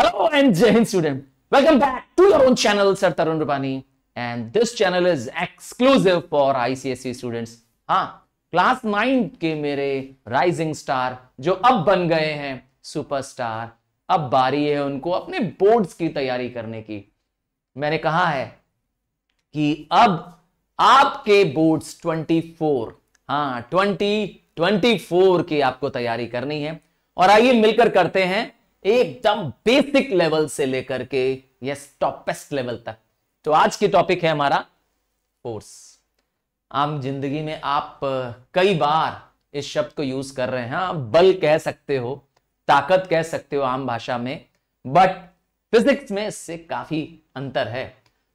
Hello and Jai Hind student. Welcome back to your own channel Sir Tarun Rupani and this channel is exclusive for ICSE students. हाँ class 9 के मेरे rising star जो अब बन गए हैं superstar अब बारी है उनको अपने बोर्ड्स की तैयारी करने की मैंने कहा है कि अब आपके बोर्ड्स 24 हाँ 20 24 की आपको तैयारी करनी है और आइए मिलकर करते हैं एकदम बेसिक लेवल से लेकर के यस टॉपेस्ट लेवल तक तो आज की टॉपिक है हमारा फोर्स आम जिंदगी में आप कई बार इस शब्द को यूज कर रहे हैं आप हाँ, बल कह सकते हो ताकत कह सकते हो आम भाषा में बट फिजिक्स में इससे काफी अंतर है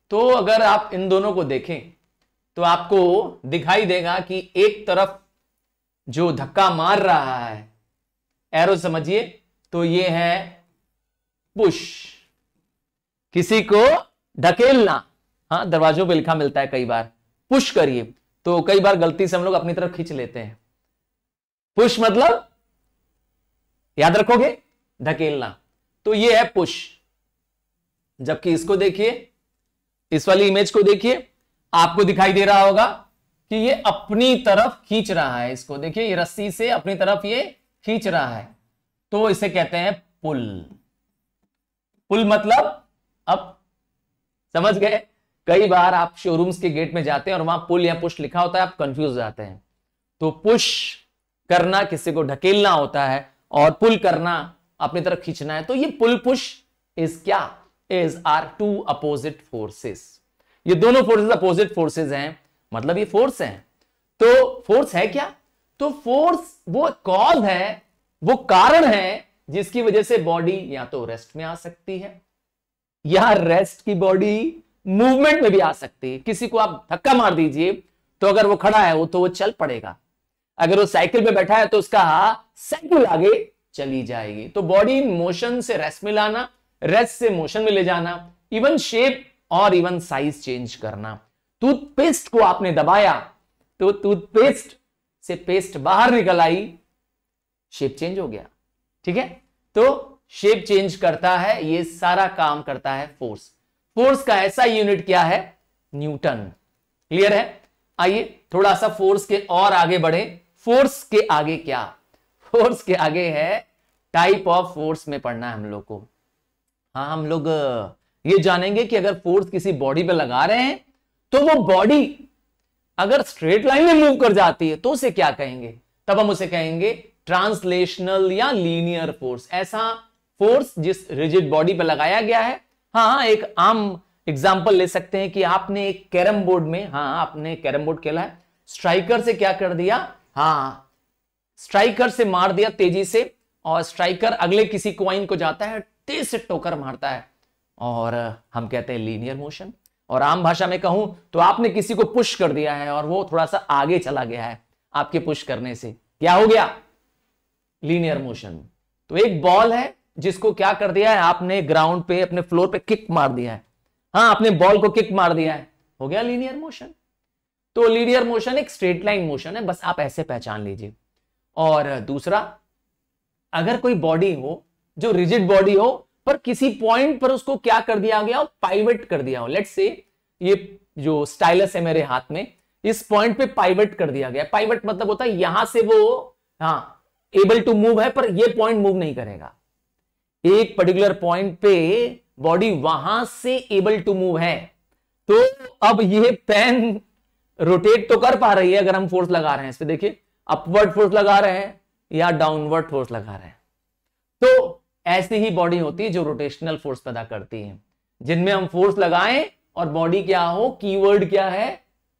तो अगर आप इन दोनों को देखें तो आपको दिखाई देगा कि एक तरफ जो धक्का मार रहा है एरो समझिए तो ये है पुश किसी को ढकेलना हाँ दरवाजों पे लिखा मिलता है कई बार पुश करिए तो कई बार गलती से हम लोग अपनी तरफ खींच लेते हैं पुश मतलब याद रखोगे ढकेलना तो ये है पुश जबकि इसको देखिए इस वाली इमेज को देखिए आपको दिखाई दे रहा होगा कि ये अपनी तरफ खींच रहा है इसको देखिए ये रस्सी से अपनी तरफ ये खींच रहा है तो इसे कहते हैं पुल पुल मतलब अब समझ गए कई बार आप शोरूम्स के गेट में जाते हैं और वहां पुल या पुश लिखा होता है आप कंफ्यूज जाते हैं तो पुश करना किसी को ढकेलना होता है और पुल करना अपनी तरफ खींचना है तो ये पुल पुश इज क्या is are two opposite forces ये दोनों फोर्सेस अपोजिट फोर्सेस हैं मतलब ये फोर्स हैं तो फोर्स है क्या तो फोर्स वो कॉज है वो कारण है जिसकी वजह से बॉडी या तो रेस्ट में आ सकती है या रेस्ट की बॉडी मूवमेंट में भी आ सकती है किसी को आप धक्का मार दीजिए तो अगर वो खड़ा है वो तो वो चल पड़ेगा अगर वो साइकिल पे बैठा है तो उसका साइकिल आगे चली जाएगी तो बॉडी इन मोशन से रेस्ट में लाना रेस्ट से मोशन में ले जाना इवन शेप और इवन साइज चेंज करना टूथपेस्ट को आपने दबाया तो टूथपेस्ट से पेस्ट बाहर निकल आई शेप चेंज हो गया ठीक है तो शेप चेंज करता है ये सारा काम करता है फोर्स फोर्स का ऐसा यूनिट क्या है न्यूटन क्लियर है आइए थोड़ा सा फोर्स के और आगे बढ़े फोर्स के आगे क्या फोर्स के आगे है टाइप ऑफ फोर्स में पढ़ना है हम लोग को हाँ हम लोग ये जानेंगे कि अगर फोर्स किसी बॉडी पर लगा रहे हैं तो वो बॉडी अगर स्ट्रेट लाइन में मूव कर जाती है तो उसे क्या कहेंगे तब हम उसे कहेंगे ट्रांसलेशनल या लीनियर फोर्स ऐसा फोर्स जिस रिजिड बॉडी पर लगाया गया है हाँ, हाँ एक आम एग्जाम्पल ले सकते हैं कि आपने एक कैरम बोर्ड में हाँ, हाँ आपने कैरम बोर्ड खेला है स्ट्राइकर से क्या कर दिया हाँ, हाँ स्ट्राइकर से मार दिया तेजी से और स्ट्राइकर अगले किसी क्वाइन को जाता है तेज से टोकर मारता है और हम कहते हैं लीनियर मोशन और आम भाषा में कहूं तो आपने किसी को पुश कर दिया है और वो थोड़ा सा आगे चला गया है आपके पुश करने से क्या हो गया लीनियर मोशन तो एक बॉल है जिसको क्या कर दिया है आपने ग्राउंड पे अपने फ्लोर पे किक मार दिया है हाँ आपने बॉल को किक मार दिया है हो गया लीनियर मोशन तो लीनियर मोशन एक स्ट्रेट लाइन मोशन है बस आप ऐसे पहचान लीजिए और दूसरा अगर कोई बॉडी हो जो रिजिड बॉडी हो पर किसी पॉइंट पर उसको क्या कर दिया गया हो पाइवेट कर दिया हो लेट से ये जो स्टाइलस है मेरे हाथ में इस पॉइंट पे पाइवेट कर दिया गया पाइवेट मतलब होता है यहां से वो हाँ एबल टू मूव है पर ये पॉइंट मूव नहीं करेगा एक पर्टिकुलर पॉइंट पे बॉडी वहां से एबल टू मूव है तो अब ये पेन रोटेट तो कर पा रही है अगर हम फोर्स लगा रहे हैं इस पर देखिए अपवर्ड फोर्स लगा रहे हैं या डाउनवर्ड फोर्स लगा रहे हैं तो ऐसी ही बॉडी होती है जो रोटेशनल फोर्स पैदा करती है जिनमें हम फोर्स लगाएं और बॉडी क्या हो कीवर्ड क्या है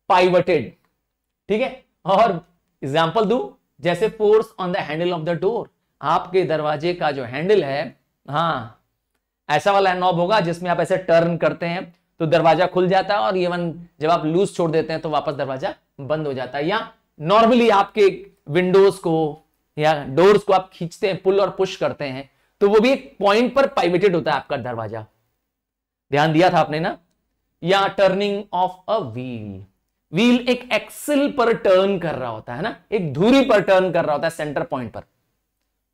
पाइवटेड ठीक है और एग्जांपल दू जैसे force on the handle of the door आपके दरवाजे का जो हैंडल है हाँ ऐसा वाला नॉब होगा जिसमें आप ऐसे टर्न करते हैं तो दरवाजा खुल जाता है और इवन जब आप लूज छोड़ देते हैं तो वापस दरवाजा बंद हो जाता है या नॉर्मली आपके विंडोज को या डोर्स को आप खींचते हैं पुल और पुश करते हैं तो वो भी एक पॉइंट पर पाइवेटेड होता है आपका दरवाजा ध्यान दिया था आपने ना या turning of a wheel wheel एक एक्सिल पर टर्न कर रहा होता है ना एक धुरी पर टर्न कर रहा होता है सेंटर पॉइंट पर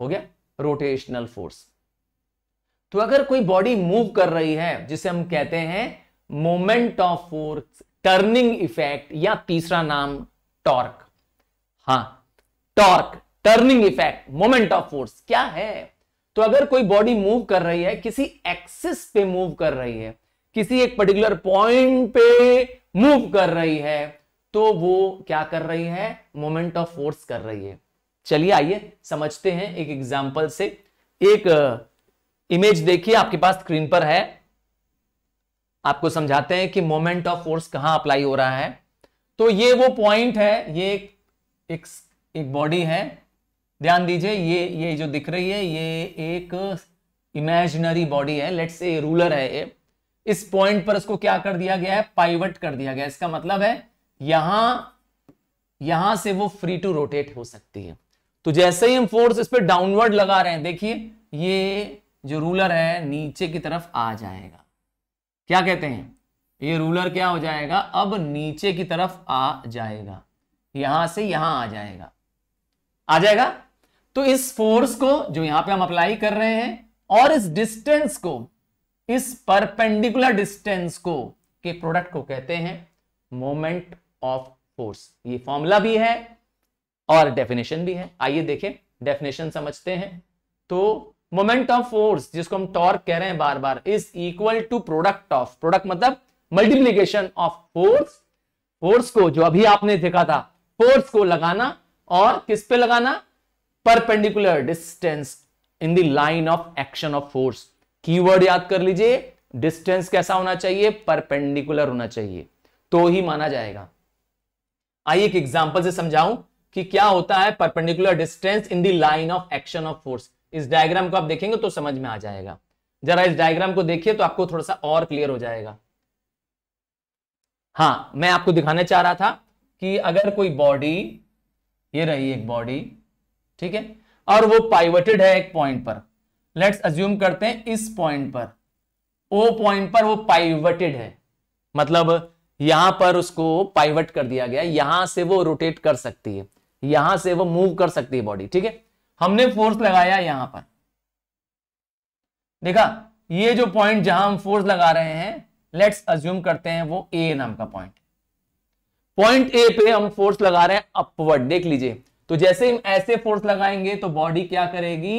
हो गया रोटेशनल फोर्स तो अगर कोई बॉडी मूव कर रही है जिसे हम कहते हैं moment of force turning effect या तीसरा नाम टॉर्क हां torque turning effect moment of force क्या है तो अगर कोई बॉडी मूव कर रही है किसी एक्सिस पे मूव कर रही है किसी एक पर्टिकुलर पॉइंट पे मूव कर रही है तो वो क्या कर रही है मोमेंट ऑफ फोर्स कर रही है चलिए आइए समझते हैं एक एग्जाम्पल से एक इमेज uh, देखिए आपके पास स्क्रीन पर है आपको समझाते हैं कि मोमेंट ऑफ फोर्स कहां अप्लाई हो रहा है तो ये वो पॉइंट है ये एक एक, एक बॉडी है ध्यान दीजिए ये ये जो दिख रही है ये एक इमेजिनरी बॉडी है लेट्स से रूलर है ये इस पॉइंट पर उसको क्या कर दिया गया है पाइवट कर दिया गया इसका मतलब है यहां यहां से वो फ्री टू रोटेट हो सकती है तो जैसे ही हम फोर्स इस पर डाउनवर्ड लगा रहे हैं देखिए ये जो रूलर है नीचे की तरफ आ जाएगा क्या कहते हैं ये रूलर क्या हो जाएगा अब नीचे की तरफ आ जाएगा यहां से यहां आ जाएगा आ जाएगा तो इस फोर्स को जो यहां पे हम अप्लाई कर रहे हैं और इस डिस्टेंस को इस परपेंडिकुलर डिस्टेंस को के प्रोडक्ट को कहते हैं मोमेंट ऑफ फोर्स ये फॉर्मूला भी है और डेफिनेशन भी है आइए देखें डेफिनेशन समझते हैं तो मोमेंट ऑफ फोर्स जिसको हम टॉर्क कह रहे हैं बार बार is equal to product of product मतलब मल्टीप्लीकेशन ऑफ फोर्स फोर्स को जो अभी आपने देखा था फोर्स को लगाना और किस पे लगाना perpendicular distance in the line of action of force keyword याद कर लीजिए डिस्टेंस कैसा होना चाहिए परपेंडिकुलर होना चाहिए तो ही माना जाएगा आइए एक एग्जांपल से समझाऊं कि क्या होता है perpendicular distance in the line of action of force इस डायग्राम को आप देखेंगे तो समझ में आ जाएगा जरा इस डायग्राम को देखिए तो आपको थोड़ा सा और क्लियर हो जाएगा हाँ मैं आपको दिखाना चाह रहा था कि अगर कोई बॉडी ये रही एक बॉडी ठीक है और वो पाइवटेड है एक पॉइंट पर लेट्स अज्यूम करते हैं इस पॉइंट पर ओ पॉइंट पर वो पाइवटेड है मतलब यहां पर उसको पाइवट कर दिया गया यहां से वो रोटेट कर सकती है यहां से वो मूव कर सकती है बॉडी ठीक है हमने फोर्स लगाया यहां पर देखा ये जो पॉइंट जहां हम फोर्स लगा रहे हैं लेट्स अज्यूम करते हैं वो ए नाम का पॉइंट पॉइंट ए पे हम फोर्स लगा रहे हैं अपवर्ड देख लीजिए तो जैसे हम ऐसे फोर्स लगाएंगे तो बॉडी क्या करेगी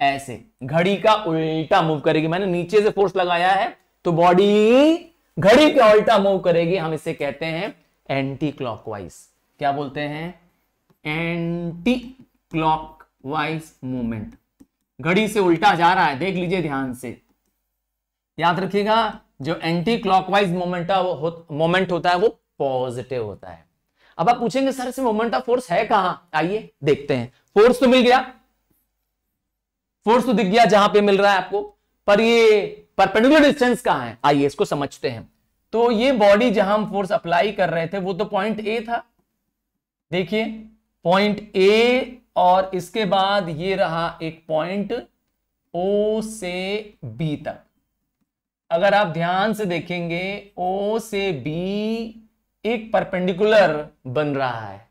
ऐसे घड़ी का उल्टा मूव करेगी मैंने नीचे से फोर्स लगाया है तो बॉडी घड़ी का उल्टा मूव करेगी हम इसे कहते हैं एंटी क्लॉकवाइज क्या बोलते हैं एंटी क्लॉकवाइज मूवमेंट घड़ी से उल्टा जा रहा है देख लीजिए ध्यान से याद रखिएगा जो एंटी क्लॉकवाइज मोमेंट मोमेंट होता है वो पॉजिटिव होता है अब आप पूछेंगे सर से मोमेंट ऑफ फोर्स है कहां आइए देखते हैं फोर्स तो मिल गया फोर्स तो दिख गया जहां पे मिल रहा है आपको पर ये परपेंडिकुलर डिस्टेंस कहां है आइए इसको समझते हैं तो ये बॉडी जहां हम फोर्स अप्लाई कर रहे थे वो तो पॉइंट ए था देखिए पॉइंट ए और इसके बाद ये रहा एक पॉइंट ओ से बी तक अगर आप ध्यान से देखेंगे ओ से बी एक परपेंडिकुलर बन रहा है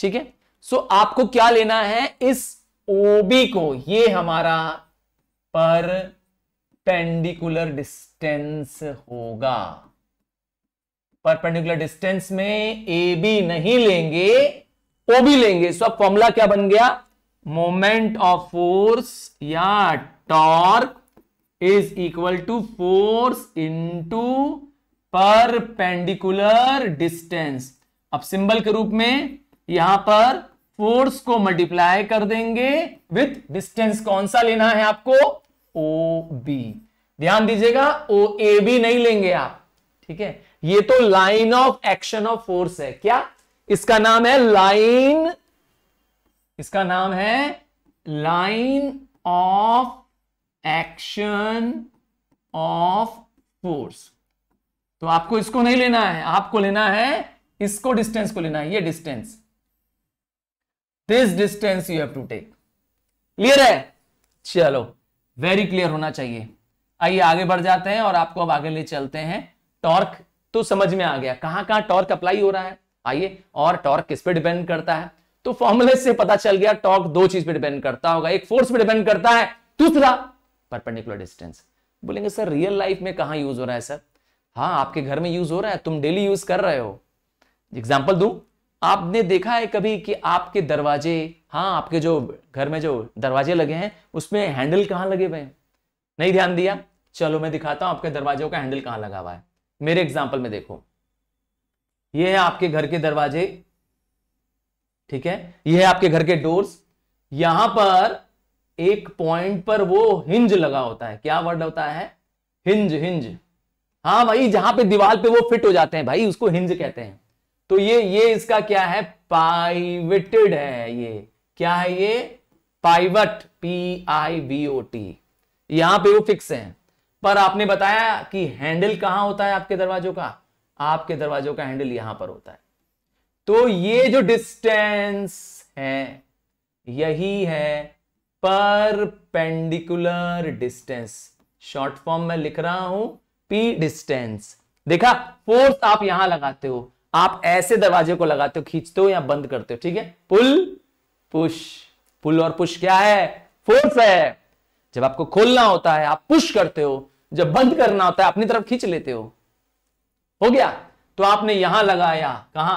ठीक है सो आपको क्या लेना है इस ओबी को ये हमारा पर पेंडिकुलर डिस्टेंस होगा परपेंडिकुलर डिस्टेंस में ए बी नहीं लेंगे ओ बी लेंगे सो अब फॉर्मूला क्या बन गया मोमेंट ऑफ फोर्स या torque is equal to force into perpendicular distance अब सिंबल के रूप में यहां पर फोर्स को मल्टीप्लाई कर देंगे विथ डिस्टेंस कौन सा लेना है आपको ओ बी ध्यान दीजिएगा ओ ए बी नहीं लेंगे आप ठीक है ये तो line of action of force है क्या इसका नाम है लाइन इसका नाम है line of action of force तो आपको इसको नहीं लेना है आपको लेना है इसको डिस्टेंस को लेना है ये distance this distance you have to take clear है चलो वेरी क्लियर होना चाहिए आइए आगे बढ़ जाते हैं और आपको अब आगे ले चलते हैं टॉर्क तो समझ में आ गया कहां कहां टॉर्क अप्लाई हो रहा है आइए और टॉर्क किस पे डिपेंड करता है तो फॉर्मुले से पता चल गया टॉर्क दो चीज पे डिपेंड करता होगा एक फोर्स पे डिपेंड करता है दूसरा परपेंडिकुलर डिस्टेंस बोलेंगे सर रियल लाइफ में कहा यूज हो रहा है सर हाँ आपके घर में यूज हो रहा है तुम डेली यूज कर रहे हो एग्जाम्पल दू आपने देखा है कभी कि आपके दरवाजे हाँ आपके जो घर में जो दरवाजे लगे हैं उसमें हैंडल कहाँ लगे हुए हैं नहीं ध्यान दिया चलो मैं दिखाता हूं आपके दरवाजों का हैंडल कहाँ लगा हुआ है मेरे एग्जाम्पल में देखो ये है आपके घर के दरवाजे ठीक है ये है आपके घर के डोर्स यहां पर एक पॉइंट पर वो हिंज लगा होता है क्या वर्ड होता है हिंज हिंज हाँ भाई जहां पे दीवार पे वो फिट हो जाते हैं भाई उसको हिंज कहते हैं तो ये ये इसका क्या है पाइवेटेड है ये क्या है ये pivot P I V O T यहां पे वो फिक्स है पर आपने बताया कि हैंडल कहां होता है आपके दरवाजों का आपके दरवाजों का हैंडल यहां पर होता है तो ये जो डिस्टेंस है यही है परपेंडिकुलर डिस्टेंस शॉर्ट फॉर्म में लिख रहा हूं पी डिस्टेंस देखा फोर्स आप यहां लगाते हो आप ऐसे दरवाजे को लगाते हो खींचते हो या बंद करते हो ठीक है पुल पुश पुल और पुश क्या है फोर्स है जब आपको खोलना होता है आप पुश करते हो जब बंद करना होता है अपनी तरफ खींच लेते हो हो गया तो आपने यहां लगाया कहा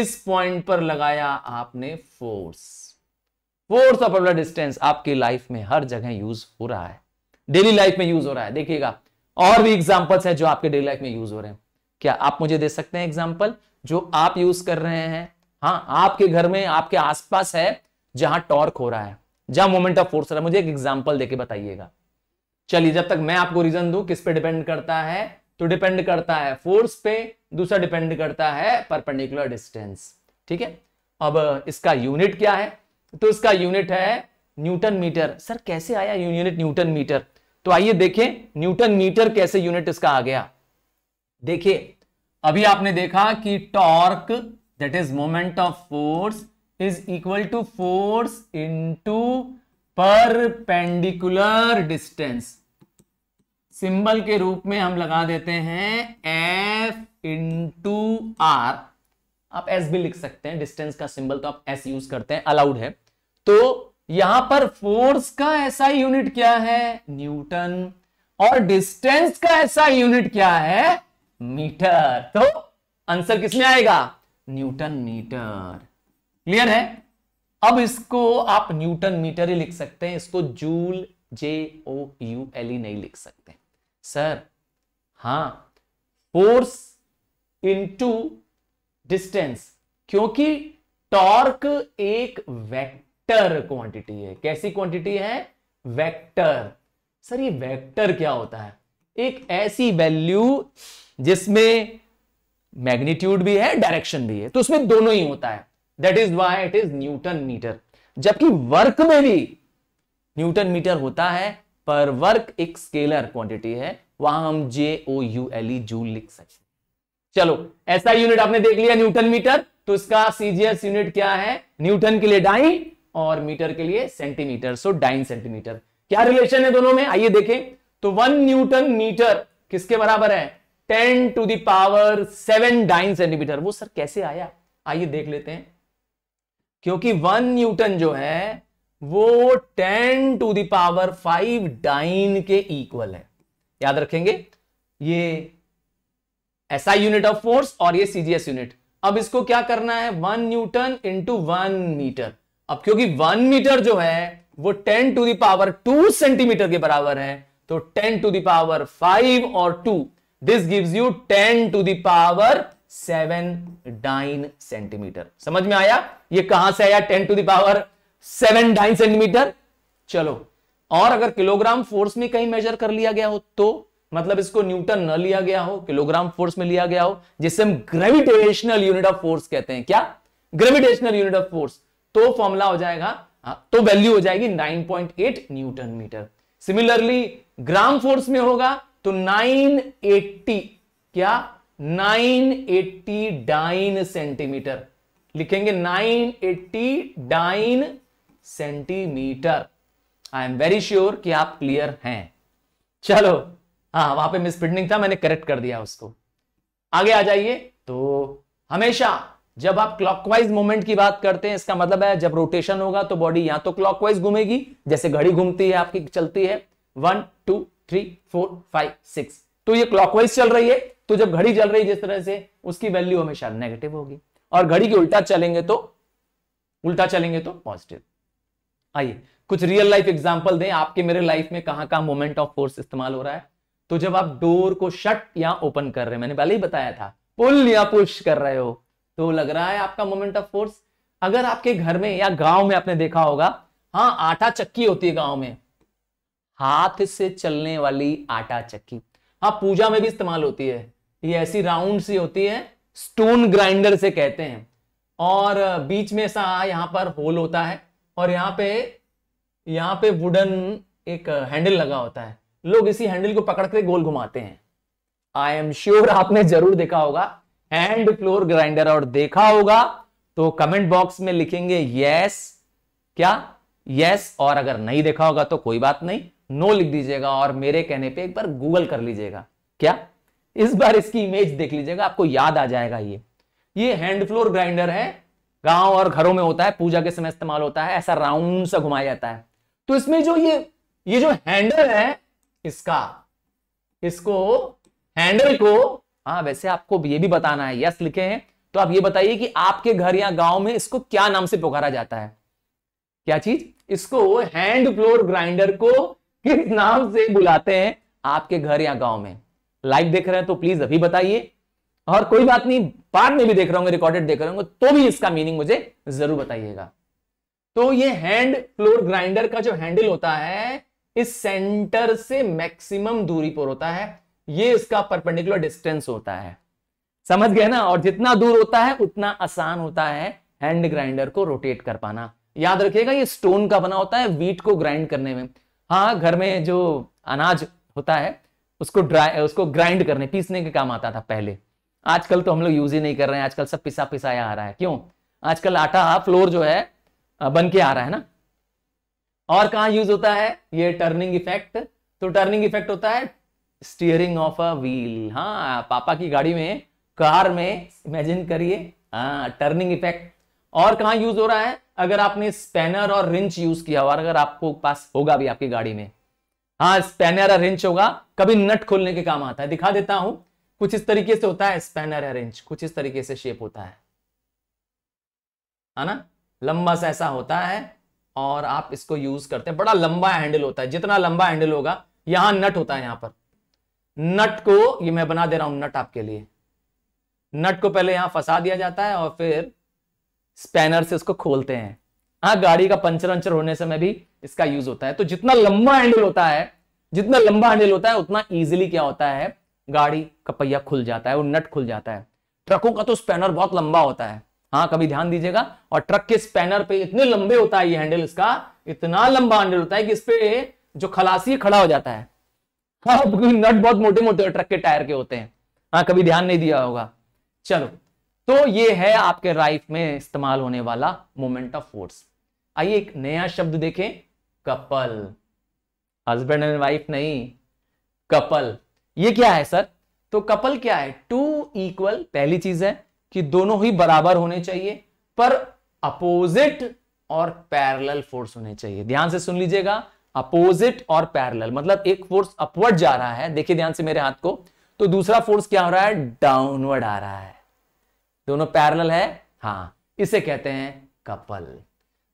इस पॉइंट पर लगाया आपने फोर्स फोर्स ऑफ अपना डिस्टेंस आपकी लाइफ में हर जगह यूज हो रहा है डेली लाइफ में यूज हो रहा है देखिएगा और भी एग्जांपल्स हैं जो आपके डेली लाइफ में यूज हो रहे हैं क्या आप मुझे दे सकते हैं एग्जाम्पल जो आप यूज कर रहे हैं हाँ आपके घर में आपके आसपास है जहां टॉर्क हो रहा है जहां मोमेंट ऑफ फोर्स हो रहा है मुझे एक एग्जाम्पल देके बताइएगा चलिए जब तक मैं आपको रीजन दू किस पे डिपेंड करता है तो डिपेंड करता है फोर्स पे दूसरा डिपेंड करता है परपेंडिकुलर डिस्टेंस ठीक है अब इसका यूनिट क्या है तो इसका यूनिट है न्यूटन मीटर सर कैसे आया यूनिट न्यूटन मीटर तो आइए देखें न्यूटन मीटर कैसे यूनिट इसका आ गया देखिए अभी आपने देखा कि torque that is moment of force is equal to force into perpendicular distance symbol के रूप में हम लगा देते हैं एफ इंटू आर आप एस भी लिख सकते हैं डिस्टेंस का सिंबल तो आप एस यूज करते हैं अलाउड है तो यहां पर फोर्स का ऐसा यूनिट क्या है न्यूटन और डिस्टेंस का ऐसा यूनिट क्या है मीटर तो आंसर किसमें आएगा न्यूटन मीटर क्लियर है अब इसको आप न्यूटन मीटर ही लिख सकते हैं इसको joule J O U L E नहीं लिख सकते सर हा फोर्स इनटू डिस्टेंस क्योंकि टॉर्क एक वेक्टर क्वांटिटी है कैसी क्वांटिटी है वेक्टर सर ये वेक्टर क्या होता है एक ऐसी वैल्यू जिसमें मैग्नीट्यूड भी है डायरेक्शन भी है तो उसमें दोनों ही होता है that is why it is newton metre जबकि वर्क में भी न्यूटन मीटर होता है पर वर्क एक स्केलर क्वांटिटी है वहां हम J O U L E joule लिख सकते चलो ऐसा यूनिट आपने देख लिया न्यूटन मीटर तो इसका सीजीएस यूनिट क्या है न्यूटन के लिए डाइन और मीटर के लिए सेंटीमीटर सो डाइन सेंटीमीटर क्या रिलेशन है दोनों में आइए देखें तो वन न्यूटन मीटर किसके बराबर है ten to the power seven dyne centimetre वो सर कैसे आया आइए देख लेते हैं क्योंकि वन न्यूटन जो है वो ten to the power five dyne के इक्वल है याद रखेंगे ये एस यूनिट ऑफ फोर्स और ये सीजीएस यूनिट अब इसको क्या करना है one newton into one metre अब क्योंकि वन मीटर जो है वो ten to the power two centimetre के बराबर है तो टेन टू दावर फाइव और two this gives you ten to the power seven dyne centimetre समझ में आया ये कहां से आया ten to the power seven dyne centimetre चलो और अगर किलोग्राम फोर्स में कहीं मेजर कर लिया गया हो तो मतलब इसको न्यूटन न लिया गया हो किलोग्राम फोर्स में लिया गया हो जिसे हम ग्रेविटेशनल यूनिट ऑफ फोर्स कहते हैं क्या ग्रेविटेशनल यूनिट ऑफ फोर्स तो फॉर्मूला हो जाएगा हाँ, तो वैल्यू हो जाएगी 9.8 newton metre similarly gram force में होगा तो 980 क्या 980 डाइन सेंटीमीटर लिखेंगे 980 dyne centimetre I am very sure कि आप क्लियर हैं चलो हाँ वहां पे मिसफिटिंग था मैंने करेक्ट कर दिया उसको आगे आ जाइए तो हमेशा जब आप क्लॉकवाइज मूवमेंट की बात करते हैं इसका मतलब है जब रोटेशन होगा तो बॉडी या तो क्लॉकवाइज घूमेगी जैसे घड़ी घूमती है आपकी चलती है one two three four five six तो ये क्लॉकवाइज चल रही है तो जब घड़ी चल रही है जिस तरह से उसकी वैल्यू हमेशा नेगेटिव होगी और घड़ी के उल्टा चलेंगे तो उल्टा चलेंगे तो पॉजिटिव आइए कुछ रियल लाइफ एग्जाम्पल दें आपके मेरे लाइफ में कहां कहां मोमेंट ऑफ फोर्स इस्तेमाल हो रहा है तो जब आप डोर को शट या ओपन कर रहे हैं मैंने पहले ही बताया था पुल या पुश कर रहे हो तो लग रहा है आपका मोमेंट ऑफ फोर्स अगर आपके घर में या गांव में आपने देखा होगा हाँ आटा चक्की होती है गांव में हाथ से चलने वाली आटा चक्की हाँ पूजा में भी इस्तेमाल होती है ये ऐसी राउंड सी होती है स्टोन ग्राइंडर से कहते हैं और बीच में सा हाँ, यहां पर होल होता है और यहाँ पे यहाँ पे वुडन एक हैंडल लगा होता है लोग इसी हैंडल को पकड़ के गोल घुमाते हैं आई एम श्योर आपने जरूर देखा होगा हैंड फ्लोर ग्राइंडर और देखा होगा तो कमेंट बॉक्स में लिखेंगे यस क्या यस और अगर नहीं देखा होगा तो कोई बात नहीं नो लिख दीजिएगा और मेरे कहने पे एक बार गूगल कर लीजिएगा क्या इस बार इसकी इमेज देख लीजिएगा आपको याद आ जाएगा ये ये हैंड फ्लोर ग्राइंडर है गांव और घरों में होता है पूजा के समय इस्तेमाल होता है ऐसा राउंड सा घुमाया जाता है तो इसमें जो ये ये जो हैंडल है इसका इसको हैंडल को हाँ वैसे आपको ये भी बताना है यस लिखे हैं तो आप ये बताइए कि आपके घर या गांव में इसको क्या नाम से पुकारा जाता है क्या चीज इसको हैंड फ्लोर ग्राइंडर को किस नाम से बुलाते हैं आपके घर या गांव में लाइव देख रहे हैं तो प्लीज अभी बताइए और कोई बात नहीं बाद में भी देख रहे होंगे रिकॉर्डेड देख रहा होंगे तो भी इसका मीनिंग मुझे जरूर बताइएगा तो ये हैंड फ्लोर ग्राइंडर का जो हैंडल होता है इस सेंटर से मैक्सिमम दूरी पर होता है ये इसका परपेंडिकुलर डिस्टेंस होता है समझ गए ना और जितना दूर होता है उतना आसान होता है हैंड ग्राइंडर को रोटेट कर पाना याद रखिएगा ये स्टोन का बना होता है वीट को ग्राइंड करने में हाँ घर में जो अनाज होता है उसको ड्राई उसको ग्राइंड करने पीसने के काम आता था पहले आजकल तो हम लोग यूज ही नहीं कर रहे हैं आजकल सब पिसा पिसाया आ रहा है क्यों आजकल आटा फ्लोर जो है बन के आ रहा है ना और कहा यूज होता है ये टर्निंग इफेक्ट तो टर्निंग इफेक्ट होता है स्टीयरिंग ऑफ अ व्हील हाँ पापा की गाड़ी में कार में इमेजिन करिए हाँ टर्निंग इफेक्ट और कहा यूज हो रहा है अगर आपने स्पैनर और रिंच यूज किया और अगर आपको पास होगा भी आपकी गाड़ी में हाँ स्पैनर और रिंच होगा कभी नट खोलने के काम आता है दिखा देता हूं कुछ इस तरीके से होता है स्पैनर या रिंच कुछ इस तरीके से शेप होता है है ना लंबा सा ऐसा होता है और आप इसको यूज करते हैं बड़ा लंबा हैंडल होता है जितना लंबा हैंडल होगा यहां नट होता है यहां पर नट को ये मैं बना दे रहा हूं नट आपके लिए नट को पहले यहां फंसा दिया जाता है और फिर स्पैनर से उसको खोलते हैं हाँ गाड़ी का पंचर वंचर होने समय भी इसका यूज होता है तो जितना लंबा हैंडल होता है जितना लंबा हैंडल होता है उतना इजिली क्या होता है गाड़ी का पहिया खुल जाता है वो नट खुल जाता है ट्रकों का तो स्पैनर बहुत लंबा होता है हाँ कभी ध्यान दीजिएगा और ट्रक के स्पैनर पे इतने लंबे होता है ये हैंडल इसका इतना लंबा हैंडल होता है कि इस पे जो खलासी खड़ा हो जाता है हाँ नट बहुत मोटे मोटे ट्रक के टायर के होते हैं हाँ कभी ध्यान नहीं दिया होगा चलो तो ये है आपके राइफ में इस्तेमाल होने वाला मोमेंट ऑफ फोर्स आइए एक नया शब्द देखें कपल हस्बैंड एंड वाइफ नहीं कपल ये क्या है सर तो कपल क्या है टू इक्वल पहली चीज है कि दोनों ही बराबर होने चाहिए पर अपोजिट और पैरेलल फोर्स होने चाहिए ध्यान से सुन लीजिएगा अपोजिट और पैरेलल मतलब एक फोर्स अपवर्ड जा रहा है देखिए ध्यान से मेरे हाथ को तो दूसरा फोर्स क्या हो रहा है डाउनवर्ड आ रहा है दोनों पैरेलल है हाँ इसे कहते हैं कपल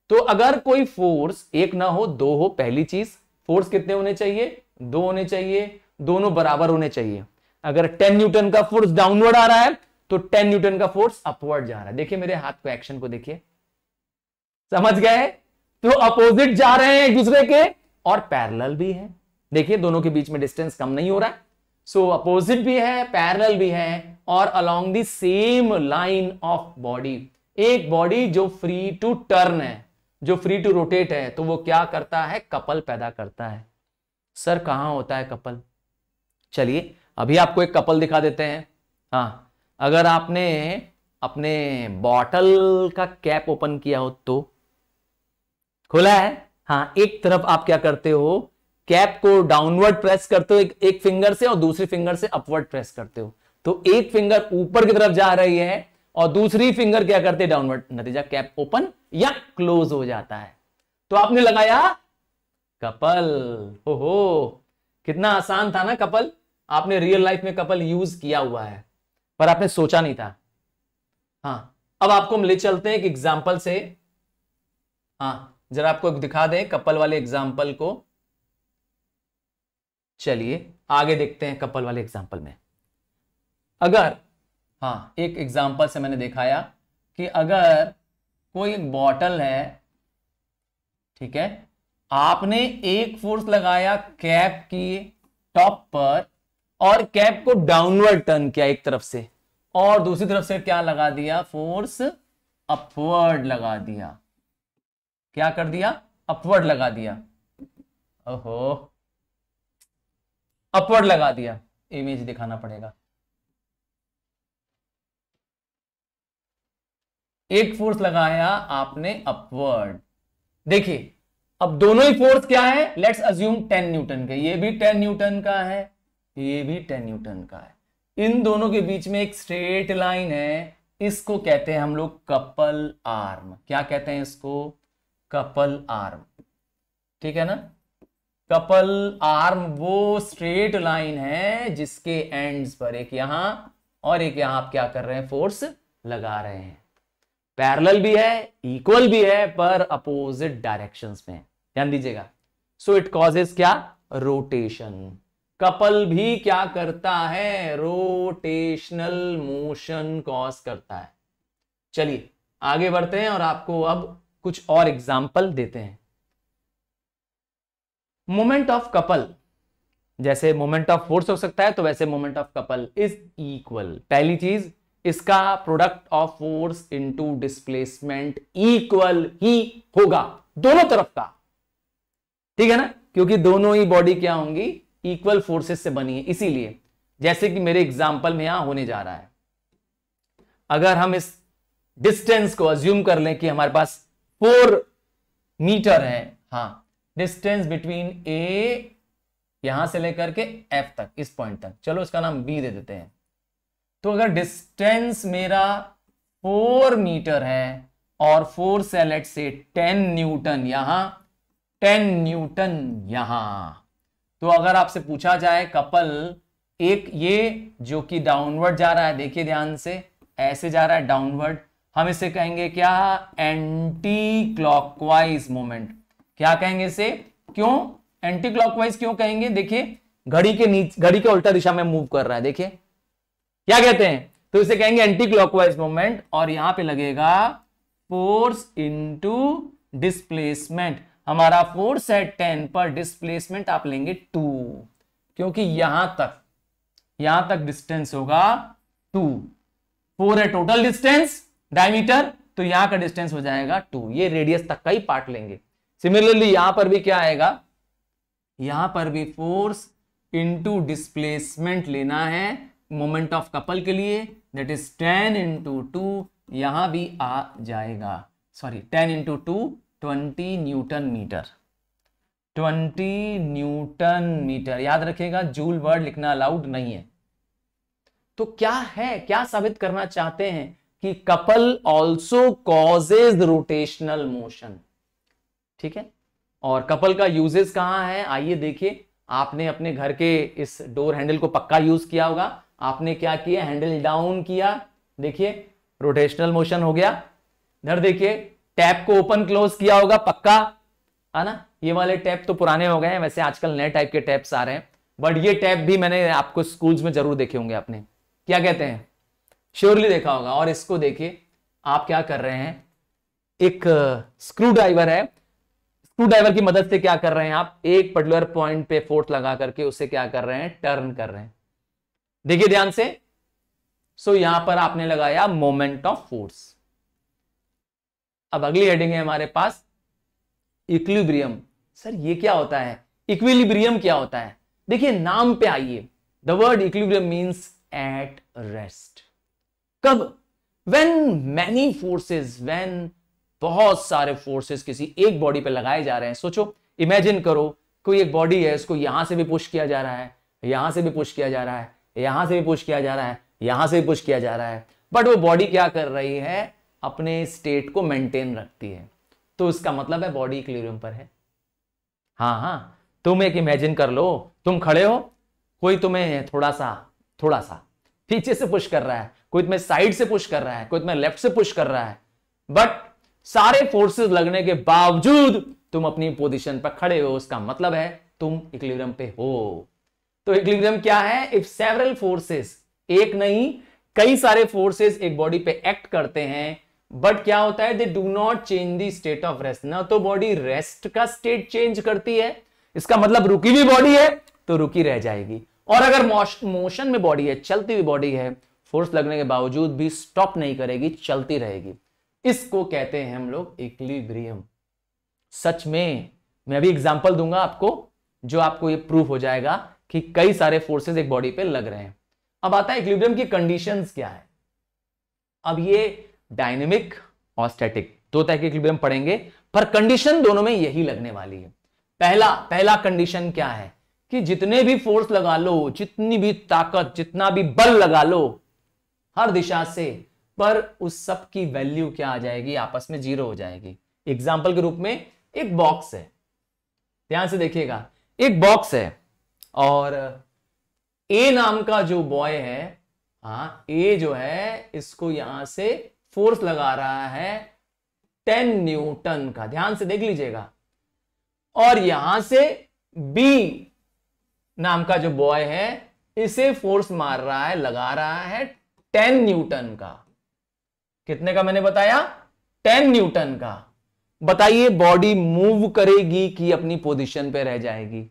तो अगर कोई फोर्स एक ना हो दो हो पहली चीज फोर्स कितने होने चाहिए दो होने चाहिए दोनों बराबर होने चाहिए अगर 10 न्यूटन का फोर्स डाउनवर्ड आ रहा है तो 10 न्यूटन का फोर्स अपवर्ड जा रहा है देखिए मेरे हाथ को एक्शन को देखिए समझ गए तो अपोजिट जा रहे हैं एक दूसरे के और पैरेलल भी है देखिए दोनों के बीच में डिस्टेंस कम नहीं हो रहा है सो अपोजिट भी है पैरेलल भी है और along the same line of body एक बॉडी जो फ्री टू टर्न है जो फ्री टू रोटेट है तो वो क्या करता है कपल पैदा करता है सर कहां होता है कपल चलिए अभी आपको एक कपल दिखा देते हैं हाँ अगर आपने अपने बॉटल का कैप ओपन किया हो तो खुला है हाँ एक तरफ आप क्या करते हो कैप को डाउनवर्ड प्रेस करते हो एक, एक फिंगर से और दूसरी फिंगर से अपवर्ड प्रेस करते हो तो एक फिंगर ऊपर की तरफ जा रही है और दूसरी फिंगर क्या करते डाउनवर्ड नतीजा कैप ओपन या क्लोज हो जाता है तो आपने लगाया कपल हो हो कितना आसान था ना कपल आपने रियल लाइफ में कपल यूज किया हुआ है पर आपने सोचा नहीं था हाँ अब आपको हम ले चलते हैं एक एग्जाम्पल से हाँ जरा आपको दिखा दें कपल वाले एग्जाम्पल को चलिए आगे देखते हैं कपल वाले एग्जाम्पल में अगर हाँ एक एग्जाम्पल से मैंने दिखाया कि अगर कोई एक बॉटल है ठीक है आपने एक फोर्स लगाया कैप की टॉप पर और कैप को डाउनवर्ड टर्न किया एक तरफ से और दूसरी तरफ से क्या लगा दिया फोर्स अपवर्ड लगा दिया क्या कर दिया अपवर्ड लगा दिया ओहो अपवर्ड लगा दिया इमेज दिखाना पड़ेगा एक फोर्स लगाया आपने अपवर्ड देखिए अब दोनों ही फोर्स क्या है लेट्स अज्यूम 10 न्यूटन का ये भी 10 न्यूटन का है ये भी 10 न्यूटन का है इन दोनों के बीच में एक स्ट्रेट लाइन है इसको कहते हैं हम लोग कपल आर्म क्या कहते हैं इसको कपल आर्म ठीक है ना कपल आर्म वो स्ट्रेट लाइन है जिसके एंड्स पर एक यहां और एक यहां आप क्या कर रहे हैं फोर्स लगा रहे हैं पैरल भी है इक्वल भी है पर अपोजिट डायरेक्शंस में ध्यान दीजिएगा सो इट कॉजेस क्या रोटेशन कपल भी क्या करता है रोटेशनल मोशन कॉज करता है चलिए आगे बढ़ते हैं और आपको अब कुछ और एग्जाम्पल देते हैं मोमेंट ऑफ कपल जैसे मोमेंट ऑफ फोर्स हो सकता है तो वैसे moment of couple is equal पहली चीज इसका product of force into displacement equal ही होगा दोनों तरफ का ठीक है ना क्योंकि दोनों ही बॉडी क्या होंगी इक्वल फोर्सेस से बनी है इसीलिए जैसे कि मेरे एग्जाम्पल में यहां होने जा रहा है अगर हम इस डिस्टेंस को अज्यूम कर लें कि हमारे पास फोर मीटर है हा डिस्टेंस बिटवीन ए यहां से लेकर के एफ तक इस पॉइंट तक चलो इसका नाम बी दे देते हैं तो अगर डिस्टेंस मेरा फोर मीटर है और four say let say ten newton यहां टेन न्यूटन यहां तो अगर आपसे पूछा जाए कपल एक ये जो कि डाउनवर्ड जा रहा है देखिए ध्यान से ऐसे जा रहा है डाउनवर्ड हम इसे कहेंगे क्या एंटी क्लॉकवाइज मोमेंट क्या कहेंगे इसे क्यों एंटी क्लॉकवाइज क्यों कहेंगे देखिए घड़ी के नीचे घड़ी के उल्टा दिशा में मूव कर रहा है देखिए क्या कहते हैं तो इसे कहेंगे एंटी क्लॉकवाइज मोमेंट और यहां पे लगेगा फोर्स इनटू डिस्प्लेसमेंट हमारा फोर्स है टेन पर डिस्प्लेसमेंट आप लेंगे टू क्योंकि यहां तक यहां तक डिस्टेंस होगा टू फोर है टोटल डिस्टेंस डायमीटर तो यहां का डिस्टेंस हो जाएगा टू ये रेडियस तक का ही पार्ट लेंगे सिमिलरली यहां पर भी क्या आएगा यहां पर भी फोर्स इनटू डिस्प्लेसमेंट लेना है मोमेंट ऑफ कपल के लिए that is ten into two यहां भी आ जाएगा sorry ten into two twenty newton metre twenty newton metre याद रखिएगा जूल वर्ड लिखना अलाउड नहीं है तो क्या है क्या साबित करना चाहते हैं कि couple also causes rotational motion ठीक है और कपल का यूजेस कहां है आइए देखिए आपने अपने घर के इस डोर हैंडल को पक्का यूज किया होगा आपने क्या किया हैंडल डाउन किया देखिए रोटेशनल मोशन हो गया इधर देखिए टैप को ओपन क्लोज किया होगा पक्का है ना ये वाले टैप तो पुराने हो गए हैं वैसे आजकल नए टाइप के टैप्स आ रहे हैं बट ये टैप भी मैंने आपको स्कूल्स में जरूर देखे होंगे आपने क्या कहते हैं श्योरली देखा होगा और इसको देखिए आप क्या कर रहे हैं एक स्क्रू ड्राइवर है स्क्रू ड्राइवर की मदद से क्या कर रहे हैं आप एक पर्टिकुलर पॉइंट पे फोर्स लगा करके उसे क्या कर रहे हैं टर्न कर रहे हैं देखिए ध्यान से सो so, यहां पर आपने लगाया मोमेंट ऑफ फोर्स अब अगली हेडिंग है हमारे पास इक्विब्रियम सर ये क्या होता है इक्विलिब्रियम क्या होता है देखिए नाम पे आइए the word equilibrium means at rest कब व्हेन मैनी फोर्सेस व्हेन बहुत सारे फोर्सेस किसी एक बॉडी पे लगाए जा रहे हैं सोचो इमेजिन करो कोई एक बॉडी है इसको यहां से भी पुश किया जा रहा है यहां से भी पुश किया जा रहा है यहां से भी पुश किया जा रहा है यहां से भी पुश किया जा रहा है बट वो बॉडी क्या कर रही है अपने स्टेट को मेंटेन रखती है तो इसका मतलब है बॉडी इक्लिब्रियम पर है हाँ हाँ तुम एक इमेजिन कर लो तुम खड़े हो कोई तुम्हें थोड़ा सा थोड़ा सा पीछे से पुश कर रहा है कोई तुम्हें साइड से पुश कर रहा है कोई तुम्हें लेफ्ट से पुश कर रहा है बट सारे फोर्सेस लगने के बावजूद तुम अपनी पोजीशन पर खड़े हो उसका मतलब है तुम इक्लिब्रियम पे हो तो इक्विलिब्रियम क्या है इफ सेवरल फोर्सेस एक नहीं कई सारे फोर्सेस एक बॉडी पे एक्ट करते हैं बट क्या होता है they do not change the state of rest ना तो बॉडी रेस्ट का स्टेट चेंज करती है इसका मतलब रुकी हुई बॉडी है तो रुकी रह जाएगी और अगर मोशन में बॉडी है चलती हुई बॉडी है फोर्स लगने के बावजूद भी स्टॉप नहीं करेगी चलती रहेगी इसको कहते हैं हम लोग इक्लिब्रियम सच में मैं अभी एग्जाम्पल दूंगा आपको जो आपको ये प्रूफ हो जाएगा कि कई सारे फोर्सेस एक बॉडी पे लग रहे हैं अब आता है इक्विलिब्रियम की कंडीशंस क्या है अब ये डायनेमिक और स्टैटिक दो तरह के इक्विलिब्रियम पढ़ेंगे पर कंडीशन दोनों में यही लगने वाली है पहला पहला कंडीशन क्या है कि जितने भी फोर्स लगा लो जितनी भी ताकत जितना भी बल लगा लो हर दिशा से पर उस सब की वैल्यू क्या आ जाएगी आपस में जीरो हो जाएगी एग्जाम्पल के रूप में एक बॉक्स है ध्यान से देखिएगा एक बॉक्स है और ए नाम का जो बॉय है हाँ ए जो है इसको यहां से फोर्स लगा रहा है टेन न्यूटन का ध्यान से देख लीजिएगा और यहां से बी नाम का जो बॉय है इसे फोर्स मार रहा है लगा रहा है टेन न्यूटन का कितने का मैंने बताया टेन न्यूटन का बताइए बॉडी मूव करेगी कि अपनी पोजीशन पे रह जाएगी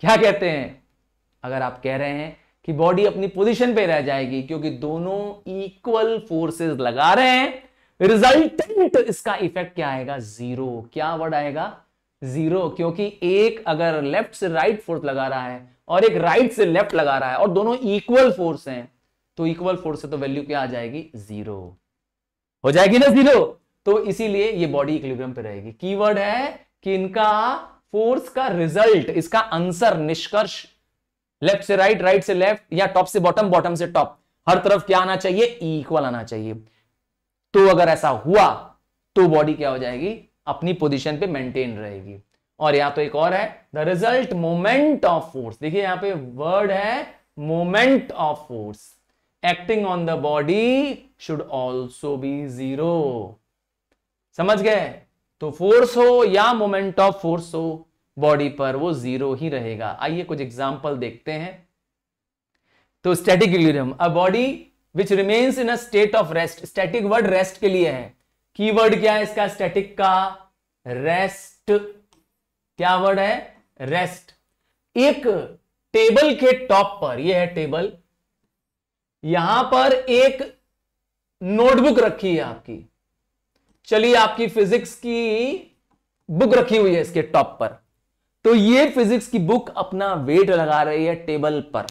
क्या कहते हैं अगर आप कह रहे हैं कि बॉडी अपनी पोजीशन पे रह जाएगी क्योंकि दोनों इक्वल फोर्सेस लगा रहे हैं रिजल्टेंट इसका इफेक्ट क्या आएगा जीरो क्या वर्ड आएगा जीरो क्योंकि एक अगर लेफ्ट से राइट फोर्स लगा रहा है और एक राइट से लेफ्ट लगा रहा है और दोनों इक्वल फोर्स हैं तो इक्वल फोर्स से तो वैल्यू क्या आ जाएगी जीरो हो जाएगी ना जीरो तो इसीलिए ये बॉडी इक्विलिब्रियम पे रहेगी कीवर्ड है कि इनका फोर्स का रिजल्ट इसका आंसर निष्कर्ष लेफ्ट से राइट राइट से लेफ्ट या टॉप से बॉटम बॉटम से टॉप हर तरफ क्या आना चाहिए इक्वल आना चाहिए तो अगर ऐसा हुआ तो बॉडी क्या हो जाएगी अपनी पोजीशन पे मेंटेन रहेगी और यहां तो एक और है the result moment of force देखिए यहां पे वर्ड है moment of force acting on the body should also be zero समझ गए तो फोर्स हो या मोमेंट ऑफ फोर्स हो बॉडी पर वो जीरो ही रहेगा आइए कुछ एग्जाम्पल देखते हैं तो static equilibrium a body which remains in a state of rest static word rest के लिए है की वर्ड क्या है इसका स्टैटिक का रेस्ट क्या वर्ड है रेस्ट एक टेबल के टॉप पर यह है टेबल यहां पर एक नोटबुक रखी है आपकी चलिए आपकी फिजिक्स की बुक रखी हुई है इसके टॉप पर तो ये फिजिक्स की बुक अपना वेट लगा रही है टेबल पर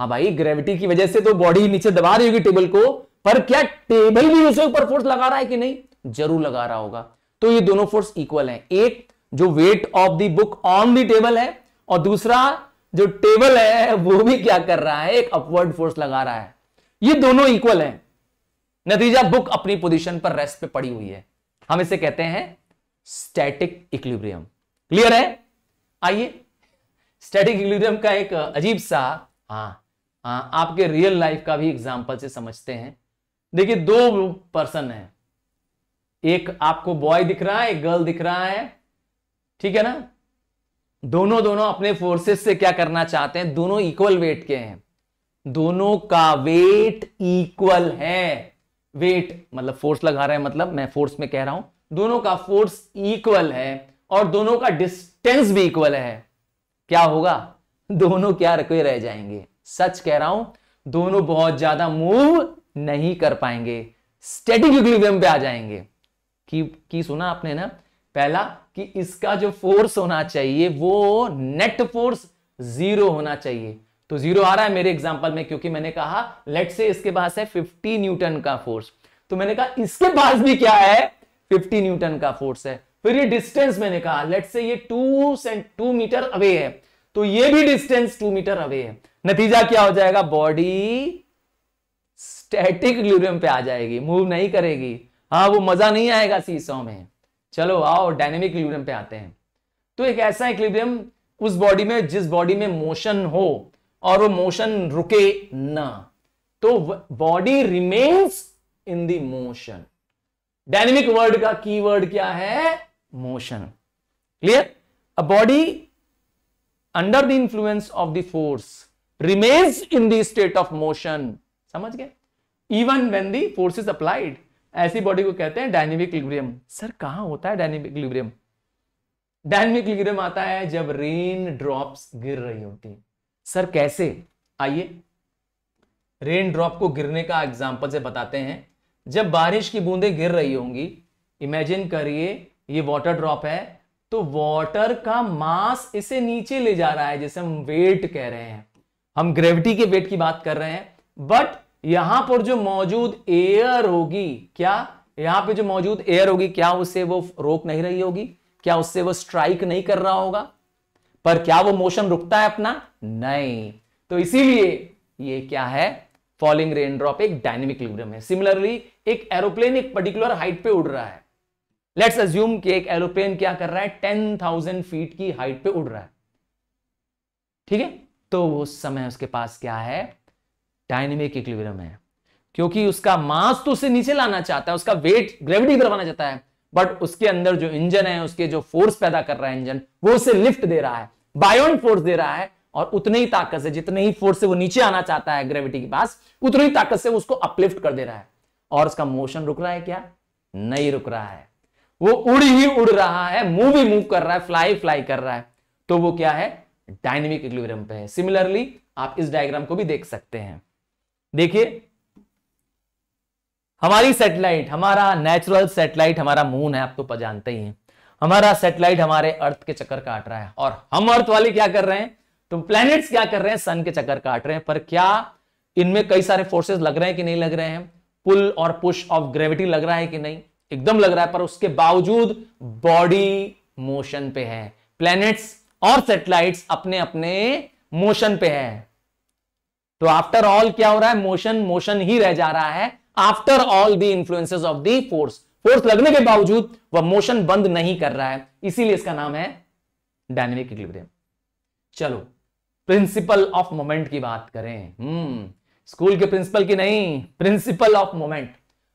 हाँ भाई ग्रेविटी की वजह से तो बॉडी नीचे दबा रही होगी टेबल को पर क्या टेबल भी उसके ऊपर फोर्स लगा रहा है कि नहीं जरूर लगा रहा होगा तो ये दोनों फोर्स इक्वल हैं एक जो weight of the book on the table है और दूसरा जो टेबल है वो भी क्या कर रहा है एक अपवर्ड फोर्स लगा रहा है ये दोनों इक्वल हैं नतीजा बुक अपनी पोजीशन पर रेस्ट पे पड़ी हुई है हम इसे कहते हैं स्टैटिक इक्विलिब्रियम क्लियर है आइए स्टैटिक इक्विलिब्रियम का एक अजीब सा आ, हाँ, आ, हाँ, आपके रियल लाइफ का भी एग्जाम्पल से समझते हैं देखिए दो पर्सन है एक आपको बॉय दिख रहा है एक गर्ल दिख रहा है ठीक है ना दोनों दोनों अपने फोर्सेस से क्या करना चाहते हैं दोनों इक्वल वेट के हैं दोनों का वेट इक्वल है वेट मतलब फोर्स लगा रहे हैं मतलब मैं फोर्स में कह रहा हूं दोनों का फोर्स इक्वल है और दोनों का डिस्टेंस भी इक्वल है क्या होगा दोनों क्या रखे रह जाएंगे सच कह रहा हूं दोनों बहुत ज्यादा मूव नहीं कर पाएंगे स्टेटिक इक्विलिब्रियम पे आ जाएंगे की, की सुना आपने ना पहला कि इसका जो फोर्स होना चाहिए वो नेट फोर्स जीरो होना चाहिए तो जीरो आ रहा है मेरे एग्जाम्पल में क्योंकि मैंने कहा लेट से इसके पास है फिफ्टी न्यूटन का फोर्स तो मैंने कहा इसके पास भी क्या है फिफ्टी न्यूटन का फोर्स है फिर ये डिस्टेंस मैंने कहा लेट से ये two cent two metre away है तो ये भी डिस्टेंस टू मीटर अवे है नतीजा क्या हो जाएगा बॉडी स्टैटिक इक्विलिब्रियम पे आ जाएगी मूव नहीं करेगी हाँ वो मजा नहीं आएगा सीसो में चलो आओ डायनेमिक इक्विलिब्रियम पे आते हैं तो एक ऐसा इक्विलिब्रियम उस बॉडी में जिस बॉडी में मोशन हो और वो मोशन रुके ना तो body remains in the motion dynamic word का कीवर्ड क्या है motion clear a body under the influence of the force remains in the state of motion समझ गए even when the is applied ऐसी बॉडी को कहते हैं डायनेमिक इक्विलिब्रियम सर कहां होता है डायनेमिक इक्विलिब्रियम डायनेमिक इक्विलिब्रियम आता है जब रेन ड्रॉप्स गिर रही होती है सर कैसे आइए रेन ड्रॉप को गिरने का एग्जाम्पल से बताते हैं जब बारिश की बूंदें गिर रही होंगी इमेजिन करिए ये वाटर ड्रॉप है तो वाटर का मास इसे नीचे ले जा रहा है जिसे हम वेट कह रहे हैं हम ग्रेविटी के वेट की बात कर रहे हैं बट यहां पर जो मौजूद एयर होगी क्या यहां पे जो मौजूद एयर होगी क्या उससे वो रोक नहीं रही होगी क्या उससे वो स्ट्राइक नहीं कर रहा होगा पर क्या वो मोशन रुकता है अपना नहीं तो इसीलिए ये क्या है फॉलिंग रेनड्रॉप एक डायनेमिक लिब्रम है सिमिलरली एक एरोप्लेन एक पर्टिकुलर हाइट पे उड़ रहा है लेट्स अज्यूम कि एक एरोप्लेन क्या कर रहा है टेन थाउजेंड फीट की हाइट पे उड़ रहा है ठीक है तो वो समय उसके पास क्या है डायनेमिक इक्विलिब्रियम है क्योंकि उसका मास तो उसे नीचे लाना चाहता है उसका वेट ग्रेविटी करवाना चाहता है बट उसके अंदर जो इंजन है उसके जो फोर्स पैदा कर रहा है इंजन वो उसे लिफ्ट दे रहा है बायोन फोर्स दे रहा है और उतने ही ताकत से जितने ही फोर्स से वो नीचे आना चाहता है ग्रेविटी के पास उतनी ही ताकत से उसको अपलिफ्ट कर दे रहा है और उसका मोशन रुक रहा है क्या नहीं रुक रहा है वो उड़ ही उड़ रहा है मूव ही मूव कर रहा है फ्लाई फ्लाई कर रहा है तो वो क्या है डायनेमिक इक्विलिब्रियम पे है सिमिलरली आप इस डायग्राम को भी देख सकते हैं देखिए हमारी सेटेलाइट हमारा नेचुरल सेटेलाइट हमारा मून है आप तो जानते ही हैं हमारा सेटेलाइट हमारे अर्थ के चक्कर काट रहा है और हम अर्थ वाले क्या कर रहे हैं तो प्लैनेट्स क्या कर रहे हैं सन के चक्कर काट रहे हैं पर क्या इनमें कई सारे फोर्सेस लग रहे हैं कि नहीं लग रहे हैं पुल और पुश ऑफ ग्रेविटी लग रहा है कि नहीं एकदम लग रहा है पर उसके बावजूद बॉडी मोशन पे है प्लैनेट्स और सेटेलाइट्स अपने अपने मोशन पे है तो आफ्टर ऑल क्या हो रहा है मोशन मोशन ही रह जा रहा है after all the influences of the force force लगने के बावजूद वह मोशन बंद नहीं कर रहा है इसीलिए इसका नाम है डायनेमिक इक्विलिब्रियम चलो प्रिंसिपल ऑफ मोमेंट की बात करें हम्म स्कूल के प्रिंसिपल की नहीं प्रिंसिपल ऑफ मोमेंट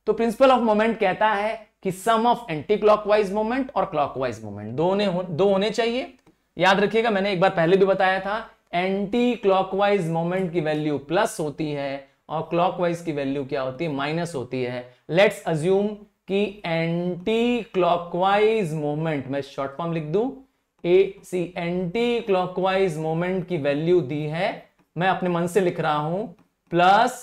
तो प्रिंसिपल ऑफ मोमेंट कहता है कि sum of anticlockwise moment और क्लॉकवाइज मोमेंट दो होने दो होने चाहिए याद रखिएगा मैंने एक बार पहले भी बताया था एंटी क्लॉकवाइज मोमेंट की वैल्यू प्लस होती है और क्लॉकवाइज की वैल्यू क्या होती है माइनस होती है लेट्स अज्यूम कि एंटी क्लॉकवाइज मोमेंट मैं शॉर्ट फॉर्म लिख दू A C anticlockwise moment की वैल्यू दी है मैं अपने मन से लिख रहा हूं प्लस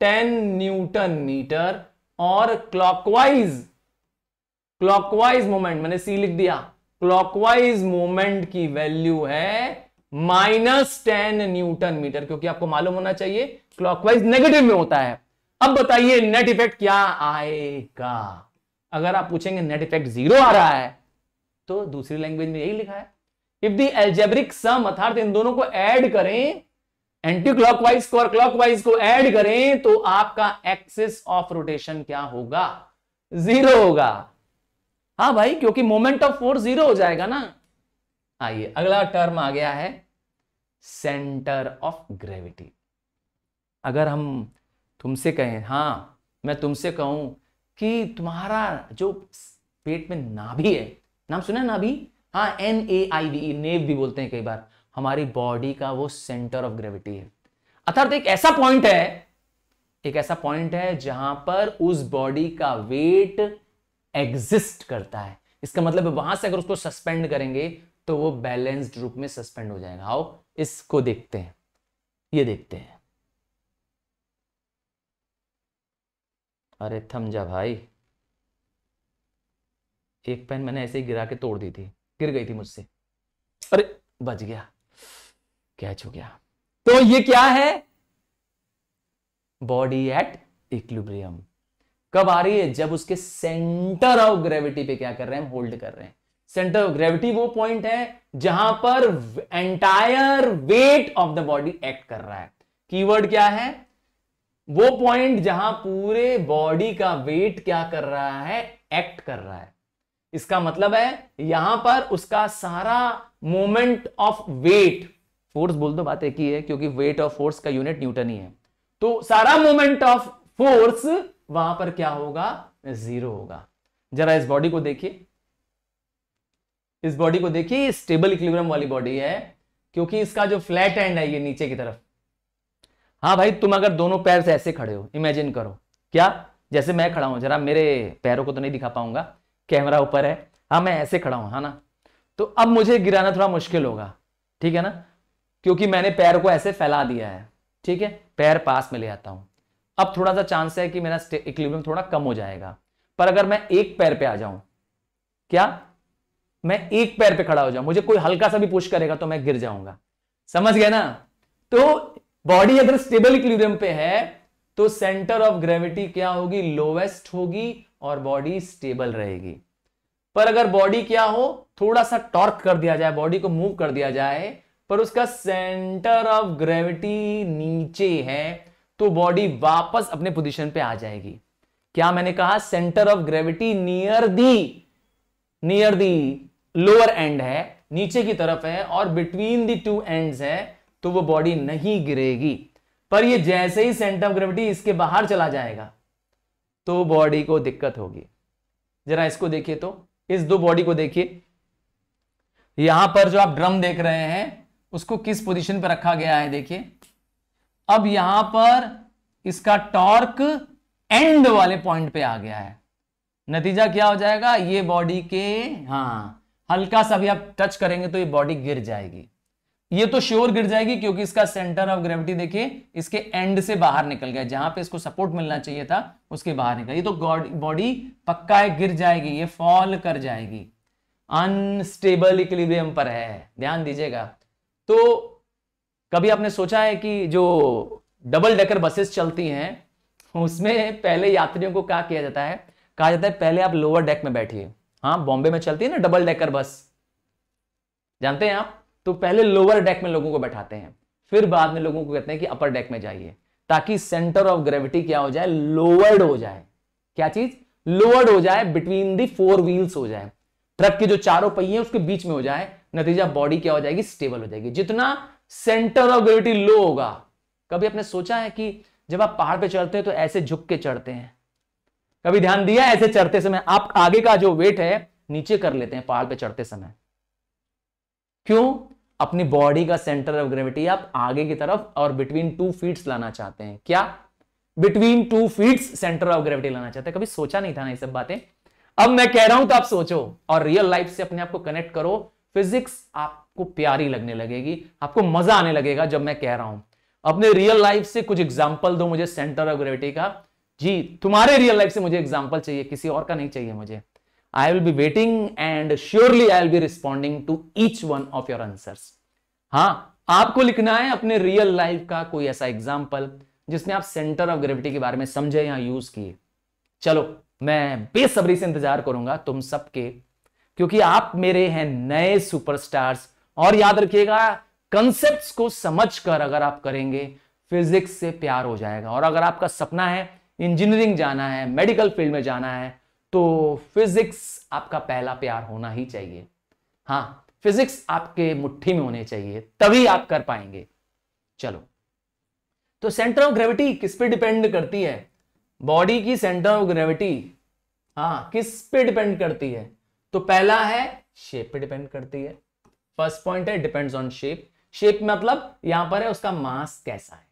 टेन न्यूटन मीटर और क्लॉकवाइज क्लॉकवाइज मोमेंट मैंने सी लिख दिया क्लॉकवाइज मोमेंट की वैल्यू है माइनस टेन न्यूटन मीटर क्योंकि आपको मालूम होना चाहिए क्लॉकवाइज नेगेटिव में होता है अब बताइए नेट इफेक्ट क्या आएगा अगर आप पूछेंगे नेट इफेक्ट जीरो आ रहा है तो दूसरी लैंग्वेज में यही लिखा है इफ दी एल्जेब्रिक सम अर्थात इन दोनों को ऐड करें एंटी क्लॉकवाइज को और क्लॉकवाइज को ऐड करें तो आपका एक्सिस ऑफ रोटेशन क्या होगा जीरो होगा हाँ भाई क्योंकि मोमेंट ऑफ फोर्स जीरो हो जाएगा ना आइए अगला टर्म आ गया है सेंटर ऑफ ग्रेविटी अगर हम तुमसे कहें हाँ मैं तुमसे कहूँ कि तुम्हारा जो पेट में नाभि है नाम सुना नाभि हाँ एन ए आई वी नेव भी बोलते हैं कई बार हमारी बॉडी का वो सेंटर ऑफ ग्रेविटी है अर्थात एक ऐसा पॉइंट है एक ऐसा पॉइंट है जहां पर उस बॉडी का वेट एग्जिस्ट करता है इसका मतलब वहां से अगर उसको सस्पेंड करेंगे तो वो बैलेंस्ड रूप में सस्पेंड हो जाएगा आओ इसको देखते हैं ये देखते हैं अरे थम जा भाई एक पेन मैंने ऐसे ही गिरा के तोड़ दी थी गिर गई थी मुझसे अरे बच गया कैच हो गया तो ये क्या है बॉडी एट इक्लिब्रियम कब आ रही है जब उसके सेंटर ऑफ ग्रेविटी पे क्या कर रहे हैं होल्ड कर रहे हैं सेंटर ऑफ ग्रेविटी वो पॉइंट है जहां पर entire weight of the body act कर रहा है कीवर्ड क्या है वो पॉइंट जहां पूरे बॉडी का वेट क्या कर रहा है एक्ट कर रहा है इसका मतलब है यहां पर उसका सारा मोमेंट ऑफ वेट फोर्स बोल दो बात एक ही है क्योंकि वेट ऑफ फोर्स का यूनिट न्यूटन ही है तो सारा मोमेंट ऑफ फोर्स वहां पर क्या होगा जीरो होगा जरा इस बॉडी को देखिए इस बॉडी को देखिए स्टेबल इक्विलिब्रियम वाली बॉडी है क्योंकि इसका जो फ्लैट एंड है ये नीचे की तरफ हाँ भाई तुम अगर दोनों पैर से ऐसे खड़े हो इमेजिन करो क्या जैसे मैं खड़ा हूं जरा मेरे पैरों को तो नहीं दिखा पाऊंगा कैमरा ऊपर है हाँ मैं ऐसे खड़ा हूं हाँ ना तो अब मुझे गिराना थोड़ा मुश्किल होगा ठीक है ना क्योंकि मैंने पैर को ऐसे फैला दिया है ठीक है पैर पास में ले आता हूं अब थोड़ा सा चांस है कि मेरा इक्विलिब्रियम थोड़ा कम हो जाएगा पर अगर मैं एक पैर पे आ जाऊं क्या मैं एक पैर पे खड़ा हो जाऊं मुझे कोई हल्का सा भी पुश करेगा तो मैं गिर जाऊंगा समझ गया ना तो बॉडी अगर स्टेबल इक्विलिब्रियम पे है तो सेंटर ऑफ ग्रेविटी क्या होगी लोवेस्ट होगी और बॉडी स्टेबल रहेगी पर अगर बॉडी क्या हो थोड़ा सा टॉर्क कर दिया जाए बॉडी को मूव कर दिया जाए पर उसका सेंटर ऑफ ग्रेविटी नीचे है तो बॉडी वापस अपने पोजीशन पे आ जाएगी क्या मैंने कहा centre of gravity near the near the lower end है नीचे की तरफ है और बिटवीन दी टू एंड्स है तो वो बॉडी नहीं गिरेगी पर ये जैसे ही सेंटर ऑफ ग्रेविटी इसके बाहर चला जाएगा तो बॉडी को दिक्कत होगी जरा इसको देखिए तो इस दो बॉडी को देखिए यहां पर जो आप ड्रम देख रहे हैं उसको किस पोजीशन पर रखा गया है देखिए अब यहां पर इसका टॉर्क एंड वाले पॉइंट पे आ गया है नतीजा क्या हो जाएगा ये बॉडी के हाँ हल्का सा भी आप टच करेंगे तो ये बॉडी गिर जाएगी ये तो श्योर गिर जाएगी क्योंकि इसका सेंटर ऑफ ग्रेविटी देखिए इसके एंड से बाहर निकल गया जहां पे इसको सपोर्ट मिलना चाहिए था उसके बाहर निकल ये तो बॉडी पक्का है गिर जाएगी ये फॉल कर जाएगी अनस्टेबल इक्लिब्रियम पर है ध्यान दीजिएगा तो कभी आपने सोचा है कि जो डबल डेकर बसेस चलती हैं उसमें पहले यात्रियों को क्या किया जाता है कहा जाता है पहले आप लोअर डेक में बैठिए हाँ बॉम्बे में चलती है ना डबल डेकर बस जानते हैं आप तो पहले लोअर डेक में लोगों को बैठाते हैं फिर बाद में लोगों को कहते हैं कि अपर डेक में जाइए ताकि सेंटर ऑफ ग्रेविटी क्या हो जाए लोअर्ड हो जाए क्या चीज लोअर्ड हो जाए बिटवीन दी फोर व्हील्स हो जाए ट्रक के जो चारों पहिए उसके बीच में हो जाए नतीजा बॉडी क्या हो जाएगी स्टेबल हो जाएगी जितना सेंटर ऑफ ग्रेविटी लो होगा कभी आपने सोचा है कि जब आप पहाड़ पे चढ़ते हैं तो ऐसे झुक के चढ़ते हैं कभी ध्यान दिया ऐसे चढ़ते समय आप आगे का जो वेट है नीचे कर लेते हैं पहाड़ पे चढ़ते समय क्यों अपनी बॉडी का सेंटर ऑफ ग्रेविटी आप आगे की तरफ और बिटवीन टू फीट्स लाना चाहते हैं क्या between two feets centre of gravity लाना चाहते हैं कभी सोचा नहीं था ना ये सब बातें अब मैं कह रहा हूं तो आप सोचो और रियल लाइफ से अपने आप को कनेक्ट करो फिजिक्स आपको प्यारी लगने लगेगी आपको मजा आने लगेगा जब मैं कह रहा हूं अपने रियल लाइफ से कुछ एग्जाम्पल दो मुझे सेंटर ऑफ ग्रेविटी का जी तुम्हारे रियल लाइफ से मुझे एग्जाम्पल चाहिए किसी और का नहीं चाहिए मुझे I will be waiting and surely I will be responding to each one of your answers. हाँ आपको लिखना है अपने रियल लाइफ का कोई ऐसा एग्जाम्पल जिसमें आप सेंटर ऑफ ग्रेविटी के बारे में समझे या यूज किए चलो मैं बेसब्री से इंतजार करूंगा तुम सबके क्योंकि आप मेरे हैं नए सुपरस्टार्स और याद रखिएगा कंसेप्ट को समझकर अगर आप करेंगे फिजिक्स से प्यार हो जाएगा और अगर आपका सपना है इंजीनियरिंग जाना है मेडिकल फील्ड में जाना है तो फिजिक्स आपका पहला प्यार होना ही चाहिए हाँ फिजिक्स आपके मुट्ठी में होने चाहिए तभी आप कर पाएंगे चलो तो सेंटर ऑफ ग्रेविटी किस पे डिपेंड करती है बॉडी की सेंटर ऑफ ग्रेविटी हाँ किस पे डिपेंड करती है तो पहला है शेप पे डिपेंड करती है फर्स्ट पॉइंट है डिपेंड्स ऑन शेप शेप मतलब यहां पर है उसका मास कैसा है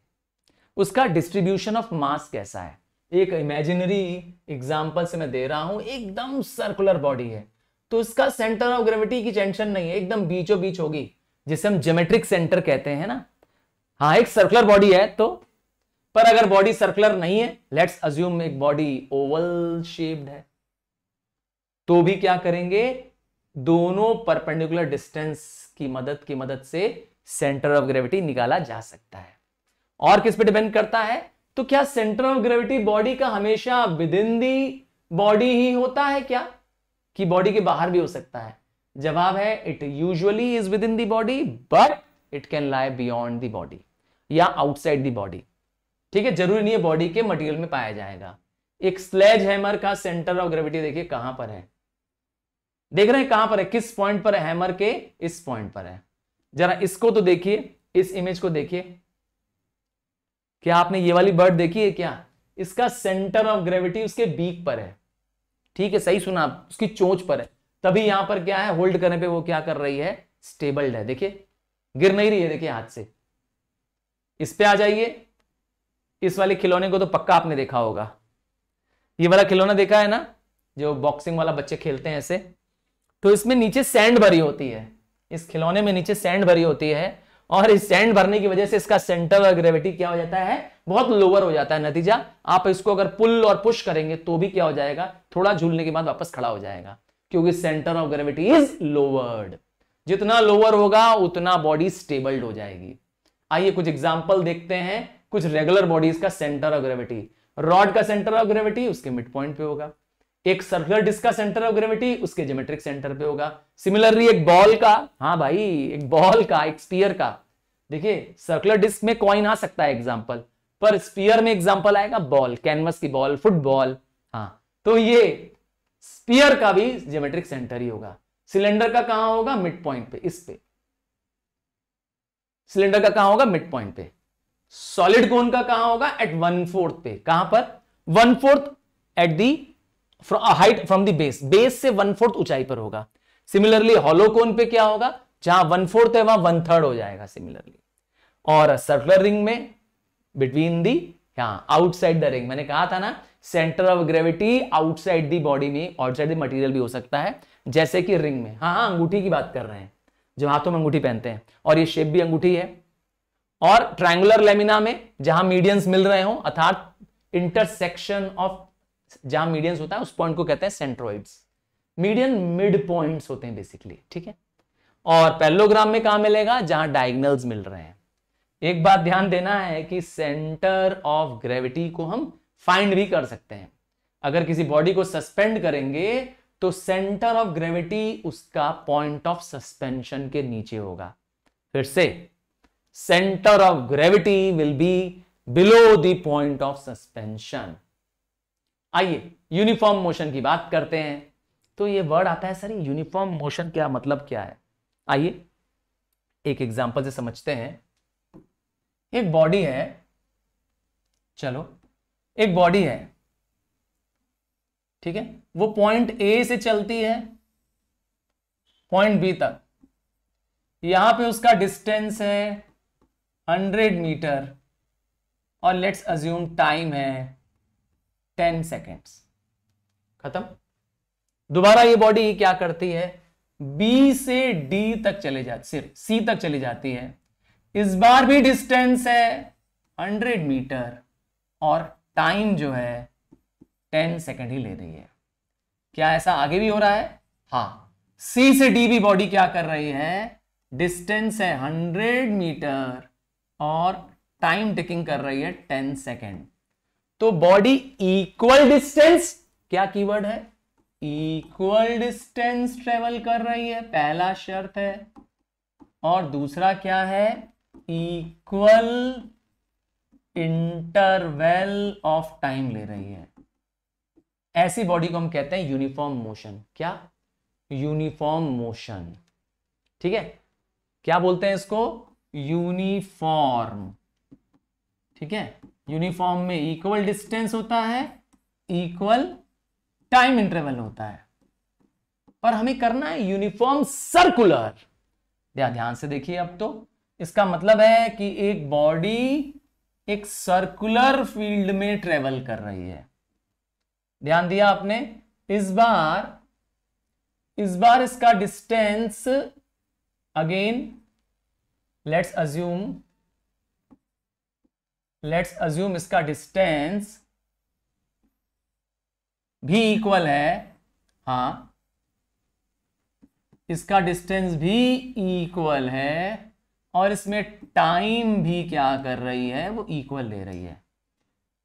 उसका डिस्ट्रीब्यूशन ऑफ मास कैसा है एक इमेजिनरी एग्जाम्पल से मैं दे रहा हूं एकदम सर्कुलर बॉडी है तो उसका सेंटर ऑफ ग्रेविटी की टेंशन नहीं है एकदम बीचों बीच होगी जिसे हम जोमेट्रिक सेंटर कहते हैं ना हाँ एक सर्कुलर बॉडी है तो पर अगर बॉडी सर्कुलर नहीं है लेट्स अज्यूम एक बॉडी ओवल शेप्ड है तो भी क्या करेंगे दोनों परपेंडिकुलर डिस्टेंस की मदद की मदद से सेंटर ऑफ ग्रेविटी निकाला जा सकता है और किस पे डिपेंड करता है तो क्या सेंटर ऑफ ग्रेविटी बॉडी का हमेशा विद इन दी बॉडी ही होता है क्या कि बॉडी के बाहर भी हो सकता है जवाब है it usually is within the body but it can lie beyond the body या आउटसाइड दी बॉडी ठीक है जरूरी नहीं है बॉडी के मटेरियल में पाया जाएगा एक स्लेज हैमर का सेंटर ऑफ ग्रेविटी देखिए कहां पर है देख रहे हैं कहां पर है किस पॉइंट पर है हैमर के इस पॉइंट पर है जरा इसको तो देखिए इस इमेज को देखिए क्या आपने ये वाली बर्ड देखी है क्या इसका सेंटर ऑफ ग्रेविटी उसके बीक पर है ठीक है सही सुना आप उसकी चोच पर है तभी यहां पर क्या है होल्ड करने पे वो क्या कर रही है स्टेबल्ड है देखिए गिर नहीं रही है देखिए हाथ से इस पे आ जाइए इस वाले खिलौने को तो पक्का आपने देखा होगा ये वाला खिलौना देखा है ना जो बॉक्सिंग वाला बच्चे खेलते हैं ऐसे तो इसमें नीचे सैंड भरी होती है इस खिलौने में नीचे सैंड भरी होती है और इस सैंड भरने की वजह से इसका सेंटर ऑफ ग्रेविटी क्या हो जाता है बहुत लोअर हो जाता है नतीजा आप इसको अगर पुल और पुश करेंगे तो भी क्या हो जाएगा थोड़ा झूलने के बाद वापस खड़ा हो जाएगा क्योंकि centre of gravity is lowered जितना लोअर होगा उतना बॉडी स्टेबल्ड हो जाएगी आइए कुछ एग्जाम्पल देखते हैं कुछ रेगुलर बॉडीज का सेंटर ऑफ ग्रेविटी रॉड का सेंटर ऑफ ग्रेविटी उसके मिड पॉइंट पे होगा एक सर्कुलर डिस्क का सेंटर ऑफ ग्रेविटी उसके ज्योमेट्रिक सेंटर पे होगा सिमिलरली एक बॉल का हाँ भाई एक बॉल का एक स्पीयर का देखिए सर्कुलर डिस्क में कॉइन आ सकता है एग्जाम्पल पर स्पीयर में एग्जाम्पल आएगा बॉल कैनवस की बॉल फुटबॉल हाँ तो ये स्पीयर का भी ज्योमेट्रिक सेंटर ही होगा सिलेंडर का कहां होगा मिड पॉइंट पे इस पे सिलेंडर का कहां होगा मिड पॉइंट पे सॉलिड कोन का कहां होगा एट वन फोर्थ पे कहां पर one fourth at the height from the base base से वन फोर्थ ऊंचाई पर होगा सिमिलरली होलोकोन पे क्या होगा जहां वन फोर्थ है वहां वन थर्ड हो जाएगा सिमिलरली और सर्कुलर रिंग में बिटवीन दी क्या आउटसाइड द रिंग मैंने कहा था ना centre of gravity outside the body में आउटसाइड द मटेरियल भी हो सकता है जैसे कि रिंग में हाँ हाँ अंगूठी की बात कर रहे हैं जो हाथों में अंगूठी पहनते हैं और ये शेप भी अंगूठी है और ट्राइंगुलर लेमिना में जहां मीडियंस मिल रहे हो अर्थात इंटरसेक्शन ऑफ जहां मीडियंस होता है उस पॉइंट को कहते हैं सेंट्रोइड्स मीडियन मिड पॉइंट होते हैं बेसिकली ठीक है और पेलोग्राम में कहा मिलेगा जहां डायगनल्स मिल रहे हैं एक बात ध्यान देना है कि सेंटर ऑफ ग्रेविटी को हम फाइंड भी कर सकते हैं अगर किसी बॉडी को सस्पेंड करेंगे तो सेंटर ऑफ ग्रेविटी उसका पॉइंट ऑफ सस्पेंशन के नीचे होगा फिर से centre of gravity will be below the point of suspension आइए यूनिफॉर्म मोशन की बात करते हैं तो ये वर्ड आता है सर यूनिफॉर्म मोशन क्या मतलब क्या है आइए एक एग्जाम्पल से समझते हैं एक बॉडी है चलो एक बॉडी है ठीक है वो पॉइंट ए से चलती है पॉइंट बी तक यहां पे उसका डिस्टेंस है 100 मीटर और लेट्स अज्यूम टाइम है टेन सेकेंड्स खत्म दोबारा ये बॉडी क्या करती है बी से डी तक चले जाती सिर्फ सी तक चली जाती है इस बार भी डिस्टेंस है 100 मीटर और टाइम जो है 10 सेकेंड ही ले रही है क्या ऐसा आगे भी हो रहा है हाँ सी से डी भी बॉडी क्या कर रही है डिस्टेंस है 100 मीटर और टाइम टेकिंग कर रही है 10 सेकेंड तो बॉडी इक्वल डिस्टेंस क्या कीवर्ड है इक्वल डिस्टेंस ट्रेवल कर रही है पहला शर्त है और दूसरा क्या है इक्वल इंटरवेल ऑफ टाइम ले रही है ऐसी बॉडी को हम कहते हैं यूनिफॉर्म मोशन क्या यूनिफॉर्म मोशन ठीक है क्या बोलते हैं इसको यूनिफॉर्म ठीक है यूनिफॉर्म में इक्वल डिस्टेंस होता है इक्वल टाइम इंटरवल होता है पर हमें करना है यूनिफॉर्म सर्कुलर या ध्यान से देखिए अब तो इसका मतलब है कि एक बॉडी एक सर्कुलर फील्ड में ट्रेवल कर रही है ध्यान दिया आपने इस बार इस बार इसका distance again let's assume let's assume इसका डिस्टेंस भी इक्वल है हा इसका डिस्टेंस भी इक्वल है और इसमें टाइम भी क्या कर रही है वो इक्वल ले रही है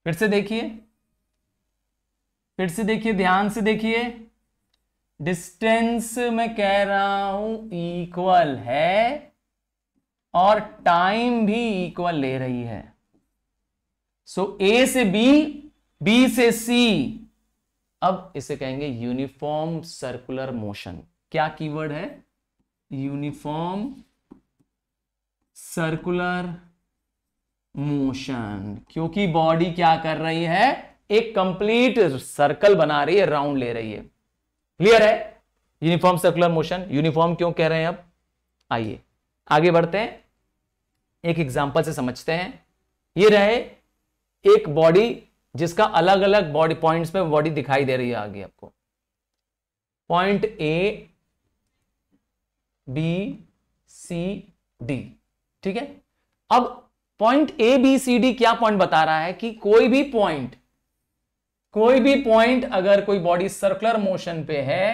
फिर से देखिए फिर से देखिए ध्यान से देखिए डिस्टेंस मैं कह रहा हूं इक्वल है और टाइम भी इक्वल ले रही है सो ए से बी बी से सी अब इसे कहेंगे यूनिफॉर्म सर्कुलर मोशन क्या कीवर्ड है यूनिफॉर्म सर्कुलर मोशन क्योंकि बॉडी क्या कर रही है एक कंप्लीट सर्कल बना रही है राउंड ले रही है क्लियर है यूनिफॉर्म सर्कुलर मोशन यूनिफॉर्म क्यों कह रहे हैं अब आइए आगे बढ़ते हैं एक एग्जांपल से समझते हैं ये रहे एक बॉडी जिसका अलग अलग बॉडी पॉइंट्स में बॉडी दिखाई दे रही है आगे आपको point A B C D ठीक है अब point A B C D क्या पॉइंट बता रहा है कि कोई भी पॉइंट कोई भी पॉइंट अगर कोई बॉडी सर्कुलर मोशन पे है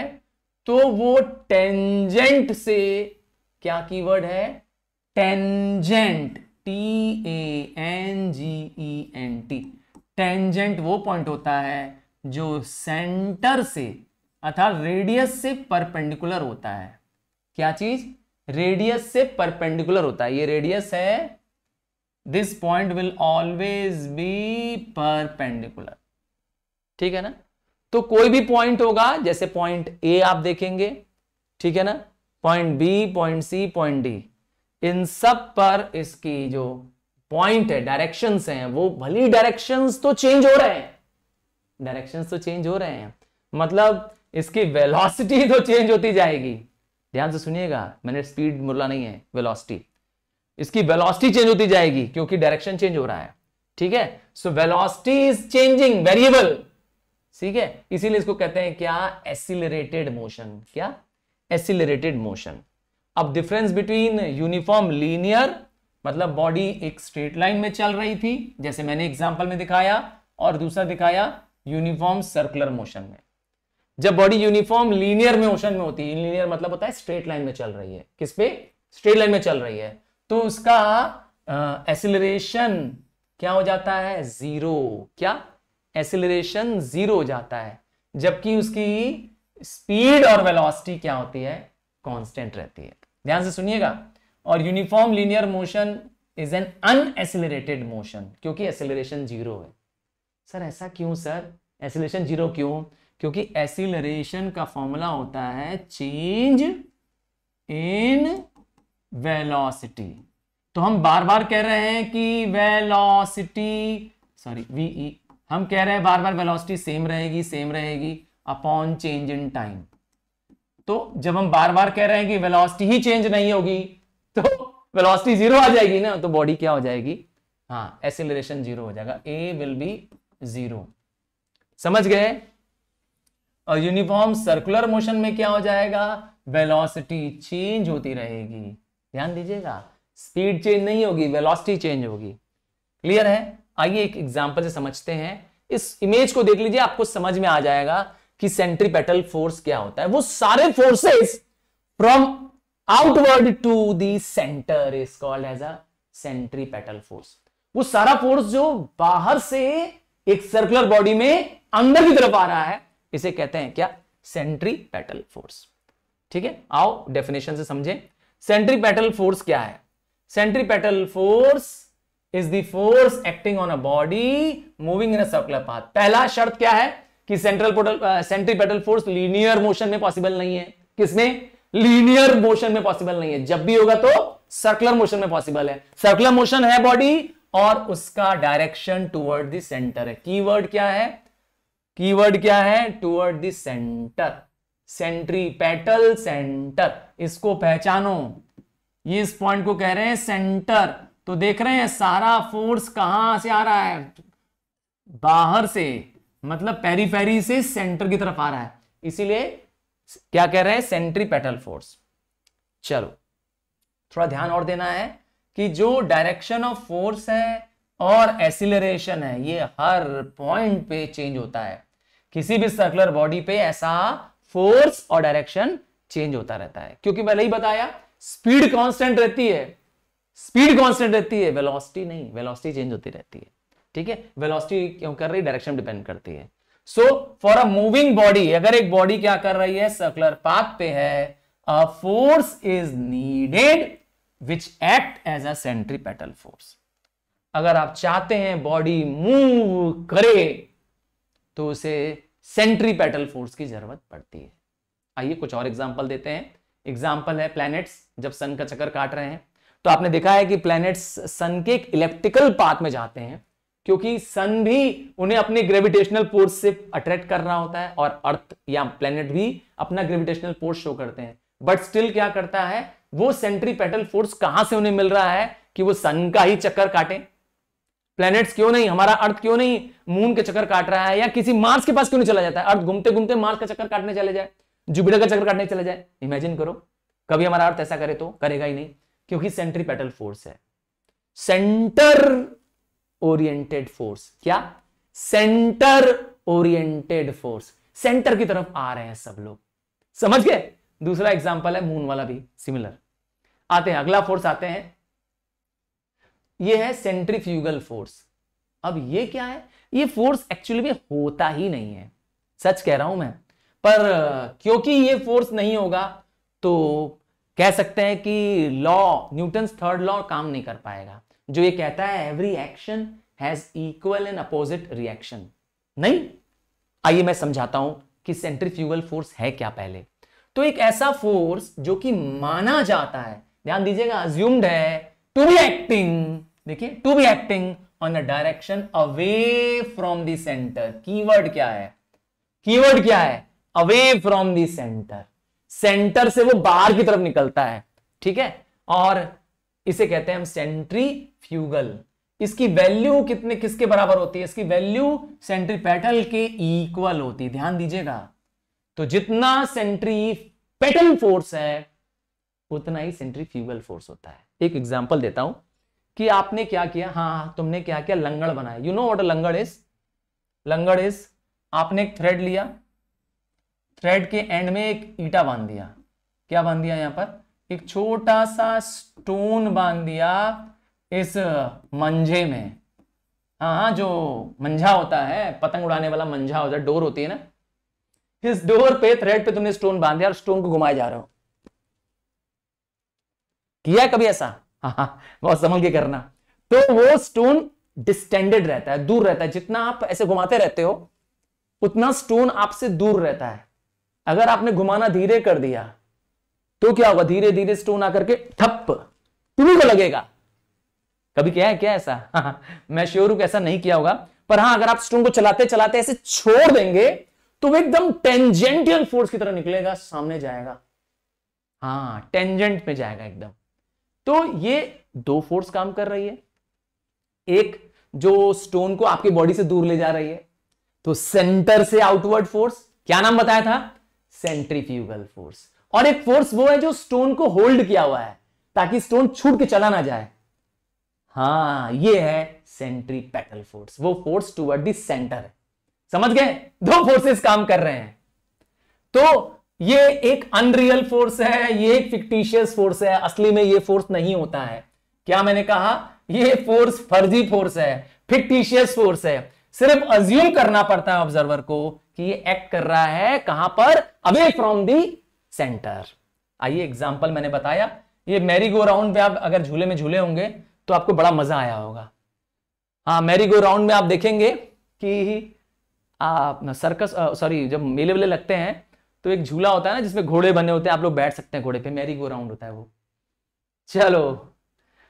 तो वो टेंजेंट से क्या कीवर्ड है tangent T A N G E N T tangent वो पॉइंट होता है जो सेंटर से अर्थात रेडियस से परपेंडिकुलर होता है क्या चीज रेडियस से परपेंडिकुलर होता है ये रेडियस है this point will always be perpendicular ठीक है ना तो कोई भी पॉइंट होगा जैसे पॉइंट ए आप देखेंगे ठीक है ना point B point C point D इन सब पर इसकी जो पॉइंट है डायरेक्शन हैं वो भली डायरेक्शन तो चेंज हो रहे हैं डायरेक्शन तो चेंज हो रहे हैं मतलब इसकी वेलोसिटी तो चेंज होती जाएगी ध्यान से सुनिएगा मैंने स्पीड मुरला नहीं है वेलोसिटी इसकी वेलोसिटी चेंज होती जाएगी क्योंकि डायरेक्शन चेंज हो रहा है ठीक है so velocity is changing variable ठीक है इसीलिए इसको कहते हैं क्या एसिलरेटेड मोशन क्या एसिलरेटेड मोशन अब डिफरेंस बिटवीन यूनिफॉर्म लीनियर मतलब बॉडी एक स्ट्रेट लाइन में चल रही थी जैसे मैंने एग्जाम्पल में दिखाया और दूसरा दिखाया यूनिफॉर्म सर्कुलर मोशन में जब बॉडी यूनिफॉर्म लीनियर में मोशन में होती है लीनियर मतलब होता है स्ट्रेट लाइन में चल रही है किस पे स्ट्रेट लाइन में चल रही है तो उसका एसिलरेशन क्या हो जाता है जीरो क्या एसिलरेशन जीरो हो जाता है जबकि उसकी स्पीड और वेलोसिटी क्या होती है कांस्टेंट रहती है ध्यान से सुनिएगा और uniform linear motion is an unaccelerated motion क्योंकि एसिलेशन जीरो है सर ऐसा क्यों सर एसिलेशन जीरो क्यों क्योंकि एसिलेशन का फॉर्मूला होता है चेंज इन वेलोसिटी तो हम बार बार कह रहे हैं कि वेलोसिटी सॉरी वी हम कह रहे हैं बार बार वेलोसिटी सेम रहेगी सेम रहेगी अपॉन चेंज इन टाइम तो जब हम बार बार कह रहे हैं कि वेलोसिटी ही चेंज नहीं होगी तो वेलोसिटी जीरो आ जाएगी ना तो बॉडी क्या हो जाएगी हाँ एसिलेशन जीरो हो जाएगा ए विल बी जीरो समझ गए और यूनिफॉर्म सर्कुलर मोशन में क्या हो जाएगा वेलोसिटी चेंज होती रहेगी ध्यान दीजिएगा स्पीड चेंज नहीं होगी वेलोसिटी चेंज होगी क्लियर है आइए एक एग्जांपल से समझते हैं इस इमेज को देख लीजिए आपको समझ में आ जाएगा कि सेंट्रीपेटल फोर्स क्या होता है वो सारे forces from outward to the centre is called as a centripetal force वो सारा फोर्स जो बाहर से एक सर्कुलर बॉडी में अंदर की तरफ आ रहा है इसे कहते हैं क्या सेंट्रीपेटल फोर्स ठीक है आओ डेफिनेशन से समझें सेंट्रीपेटल फोर्स क्या है centripetal force is the force acting on a body moving in a circular path पहला शर्त क्या है कि centripetal centripetal force linear motion में पॉसिबल नहीं है किसमें लीनियर मोशन में पॉसिबल नहीं है जब भी होगा तो सर्कुलर मोशन में पॉसिबल है सर्कुलर मोशन है बॉडी और उसका डायरेक्शन टुवर्ड द सेंटर है कीवर्ड क्या है कीवर्ड क्या है toward the centre centripetal centre इसको पहचानो ये इस पॉइंट को कह रहे हैं सेंटर तो देख रहे हैं सारा फोर्स कहां से आ रहा है बाहर से मतलब पेरीफेरी से सेंटर की तरफ आ रहा है इसीलिए क्या कह रहे हैं पेटल फोर्स चलो थोड़ा ध्यान और देना है कि जो डायरेक्शन ऑफ फोर्स है और एसिलरेशन है ये हर पॉइंट पे चेंज होता है किसी भी सर्कुलर बॉडी पे ऐसा फोर्स और डायरेक्शन चेंज होता रहता है क्योंकि मैंने ही बताया स्पीड कांस्टेंट रहती है स्पीड कांस्टेंट रहती है वेलोसिटी नहीं वेलोसिटी चेंज होती रहती है ठीक है वेलोसिटी क्यों कर रही डायरेक्शन डिपेंड करती है so for a moving body अगर एक बॉडी क्या कर रही है सर्कुलर पाथ पे है a force is needed which act as a centripetal force अगर आप चाहते हैं बॉडी मूव करे तो उसे सेंट्रीपेटल फोर्स की जरूरत पड़ती है आइए कुछ और एग्जाम्पल देते हैं एग्जाम्पल है प्लैनेट्स जब सन का चक्कर काट रहे हैं तो आपने देखा है कि प्लैनेट्स सन के एक इलेक्ट्रिकल पाथ में जाते हैं क्योंकि सन भी उन्हें अपने ग्रेविटेशनल फोर्स से अट्रैक्ट कर रहा होता है और अर्थ या प्लेनेट भी अपना ग्रेविटेशनल फोर्स शो करते हैं बट स्टिल क्या करता है वो सेंट्री पेटल फोर्स कहां से उन्हें मिल रहा है कि वो सन का ही चक्कर काटे प्लैनेट्स क्यों नहीं हमारा अर्थ क्यों नहीं मून के चक्कर काट रहा है या किसी मार्स के पास क्यों नहीं चला जाता है अर्थ घूमते घूमते मार्स का चक्कर काटने चले जाए जुपिटर का चक्कर काटने चले जाए इमेजिन करो कभी हमारा अर्थ ऐसा करे तो करेगा ही नहीं क्योंकि सेंट्री पेटल फोर्स है सेंटर ओरिएंटेड फोर्स क्या सेंटर ओरिएंटेड फोर्स सेंटर की तरफ आ रहे हैं सब लोग समझ गए दूसरा एग्जाम्पल है मून वाला भी सिमिलर आते हैं अगला फोर्स आते हैं यह है सेंट्रीफ्यूगल फोर्स अब ये क्या है ये फोर्स एक्चुअली में होता ही नहीं है सच कह रहा हूं मैं पर क्योंकि ये फोर्स नहीं होगा तो कह सकते हैं कि लॉ न्यूटन थर्ड लॉ काम नहीं कर पाएगा जो ये कहता है every action has equal and opposite reaction नहीं आइए मैं समझाता हूं कि सेंट्रीफ्यूगल फोर्स है क्या पहले तो एक ऐसा फोर्स जो कि माना जाता है ध्यान दीजिएगा अज्यूम्ड है टू बी एक्टिंग देखिए to be acting on a direction away from the centre keyword क्या है कीवर्ड क्या है away from the centre centre से वो बाहर की तरफ निकलता है ठीक है और इसे कहते हैं हम सेंट्री फ्यूगल इसकी वैल्यू कितने किसके बराबर होती है इसकी वैल्यू सेंट्रीपेटल के इक्वल होती है ध्यान दीजिएगा तो जितना सेंट्री पेटल फोर्स है उतना ही सेंट्री फ्यूगल फोर्स होता है एक एग्जांपल देता हूं कि आपने क्या किया हाँ तुमने क्या किया लंगड़ बनाया यू नो वॉट लंगड़ इज लंगड़ इज आपने एक थ्रेड लिया थ्रेड के एंड में एक ईटा बांध दिया क्या बांध दिया यहां पर एक छोटा सा स्टोन बांध दिया इस मंझे में हाँ हाँ जो मंझा होता है पतंग उड़ाने वाला मंझा होता है डोर होती है ना इस डोर पे थ्रेड पे तुमने स्टोन बांध दिया और स्टोन को घुमाए जा रहे हो किया कभी ऐसा हाँ हाँ बहुत संभल के करना तो वो स्टोन डिस्टेंडेड रहता है दूर रहता है जितना आप ऐसे घुमाते रहते हो उतना स्टोन आपसे दूर रहता है अगर आपने घुमाना धीरे कर दिया तो क्या होगा धीरे धीरे स्टोन आकर के ठप्प तुम्हें को लगेगा कभी क्या है क्या ऐसा मैं श्योर हूं ऐसा नहीं किया होगा पर हाँ अगर आप स्टोन को चलाते चलाते ऐसे छोड़ देंगे तो वह एकदम टेंजेंटियल फोर्स की तरह निकलेगा सामने जाएगा हाँ टेंजेंट में जाएगा एकदम तो ये दो फोर्स काम कर रही है एक जो स्टोन को आपकी बॉडी से दूर ले जा रही है तो सेंटर से आउटवर्ड फोर्स क्या नाम बताया था सेंट्रीफ्यूगल फोर्स और एक फोर्स वो है जो स्टोन को होल्ड किया हुआ है ताकि स्टोन छूट के चला ना जाए हाँ ये है सेंट्रीपेटल फोर्स वो फोर्स टूवर्ड दी सेंटर है समझ गए दो फोर्सेस काम कर रहे हैं तो ये एक अनरियल फोर्स है ये एक फिक्टिशियस फोर्स है असली में ये फोर्स नहीं होता है क्या मैंने कहा ये फोर्स फर्जी फोर्स है फिक्टिशियस फोर्स है सिर्फ अज्यूम करना पड़ता है ऑब्जर्वर को कि ये एक्ट कर रहा है कहां पर अवे फ्रॉम दी सेंटर आइए एग्जाम्पल मैंने बताया ये मैरी गो राउंड पे आप अगर झूले में झूले होंगे तो आपको बड़ा मजा आया होगा हाँ मैरी गो राउंड में आप देखेंगे कि आप सर्कस सॉरी जब मेले वेले लगते हैं तो एक झूला होता है ना जिसमें घोड़े बने होते हैं आप लोग बैठ सकते हैं घोड़े पे मैरी गो राउंड होता है वो चलो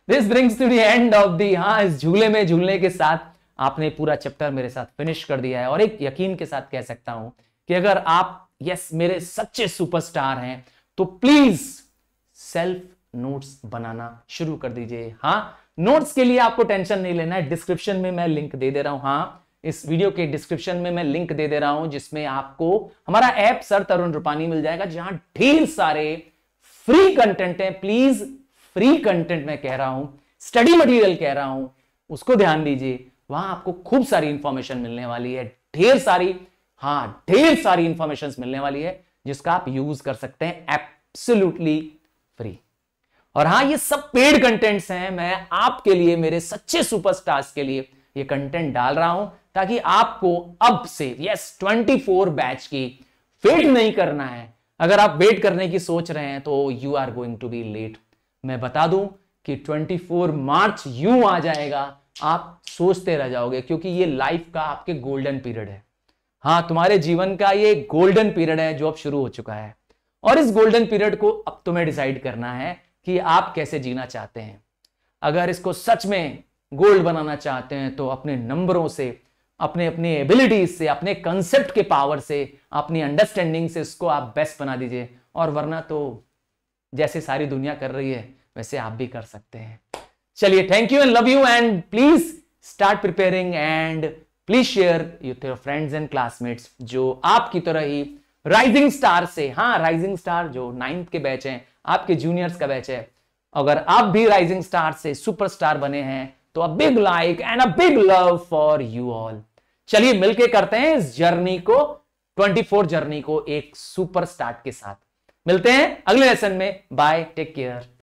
this brings to the end of the हाँ इस झूले में झूलने के साथ आपने पूरा चैप्टर मेरे साथ फिनिश कर दिया है और एक यकीन के साथ कह सकता हूं कि अगर आप यस मेरे सच्चे सुपरस्टार हैं तो प्लीज सेल्फ नोट्स बनाना शुरू कर दीजिए हाँ नोट्स के लिए आपको टेंशन नहीं लेना है डिस्क्रिप्शन में मैं लिंक दे दे रहा हूं हाँ इस वीडियो के डिस्क्रिप्शन में मैं लिंक दे दे रहा हूं जिसमें आपको हमारा ऐप सर तरुण रूपानी मिल जाएगा जहां ढेर सारे फ्री कंटेंट है प्लीज फ्री कंटेंट मैं कह रहा हूं स्टडी मटेरियल कह रहा हूं उसको ध्यान दीजिए वहां आपको खूब सारी इंफॉर्मेशन मिलने वाली है ढेर सारी हाँ ढेर सारी इंफॉर्मेशन मिलने वाली है जिसका आप यूज कर सकते हैं एप्सुलूटली फ्री और हाँ ये सब पेड कंटेंट्स हैं मैं आपके लिए मेरे सच्चे सुपरस्टार्स के लिए ये कंटेंट डाल रहा हूं ताकि आपको अब से यस 24 बैच की वेट नहीं करना है अगर आप वेट करने की सोच रहे हैं तो you are going to be late मैं बता दूं कि 24 मार्च यू आ जाएगा आप सोचते रह जाओगे क्योंकि ये लाइफ का आपके गोल्डन पीरियड है हाँ तुम्हारे जीवन का ये गोल्डन पीरियड है जो अब शुरू हो चुका है और इस गोल्डन पीरियड को अब तुम्हें डिसाइड करना है कि आप कैसे जीना चाहते हैं अगर इसको सच में गोल्ड बनाना चाहते हैं तो अपने नंबरों से अपने अपनी एबिलिटीज से अपने कंसेप्ट के पावर से अपनी अंडरस्टैंडिंग से इसको आप बेस्ट बना दीजिए और वरना तो जैसे सारी दुनिया कर रही है वैसे आप भी कर सकते हैं चलिए thank you and love you and please start preparing and please share your friends and classmates जो आपकी तरह ही राइजिंग स्टार से हाँ राइजिंग स्टार जो नाइन्थ के बैच हैं आपके जूनियर्स का बैच है अगर आप भी राइजिंग स्टार से सुपरस्टार बने हैं तो a big like and a big love for you all चलिए मिलके करते हैं इस जर्नी को 24 जर्नी को एक सुपर स्टार्ट के साथ मिलते हैं अगले लेसन में बाय टेक केयर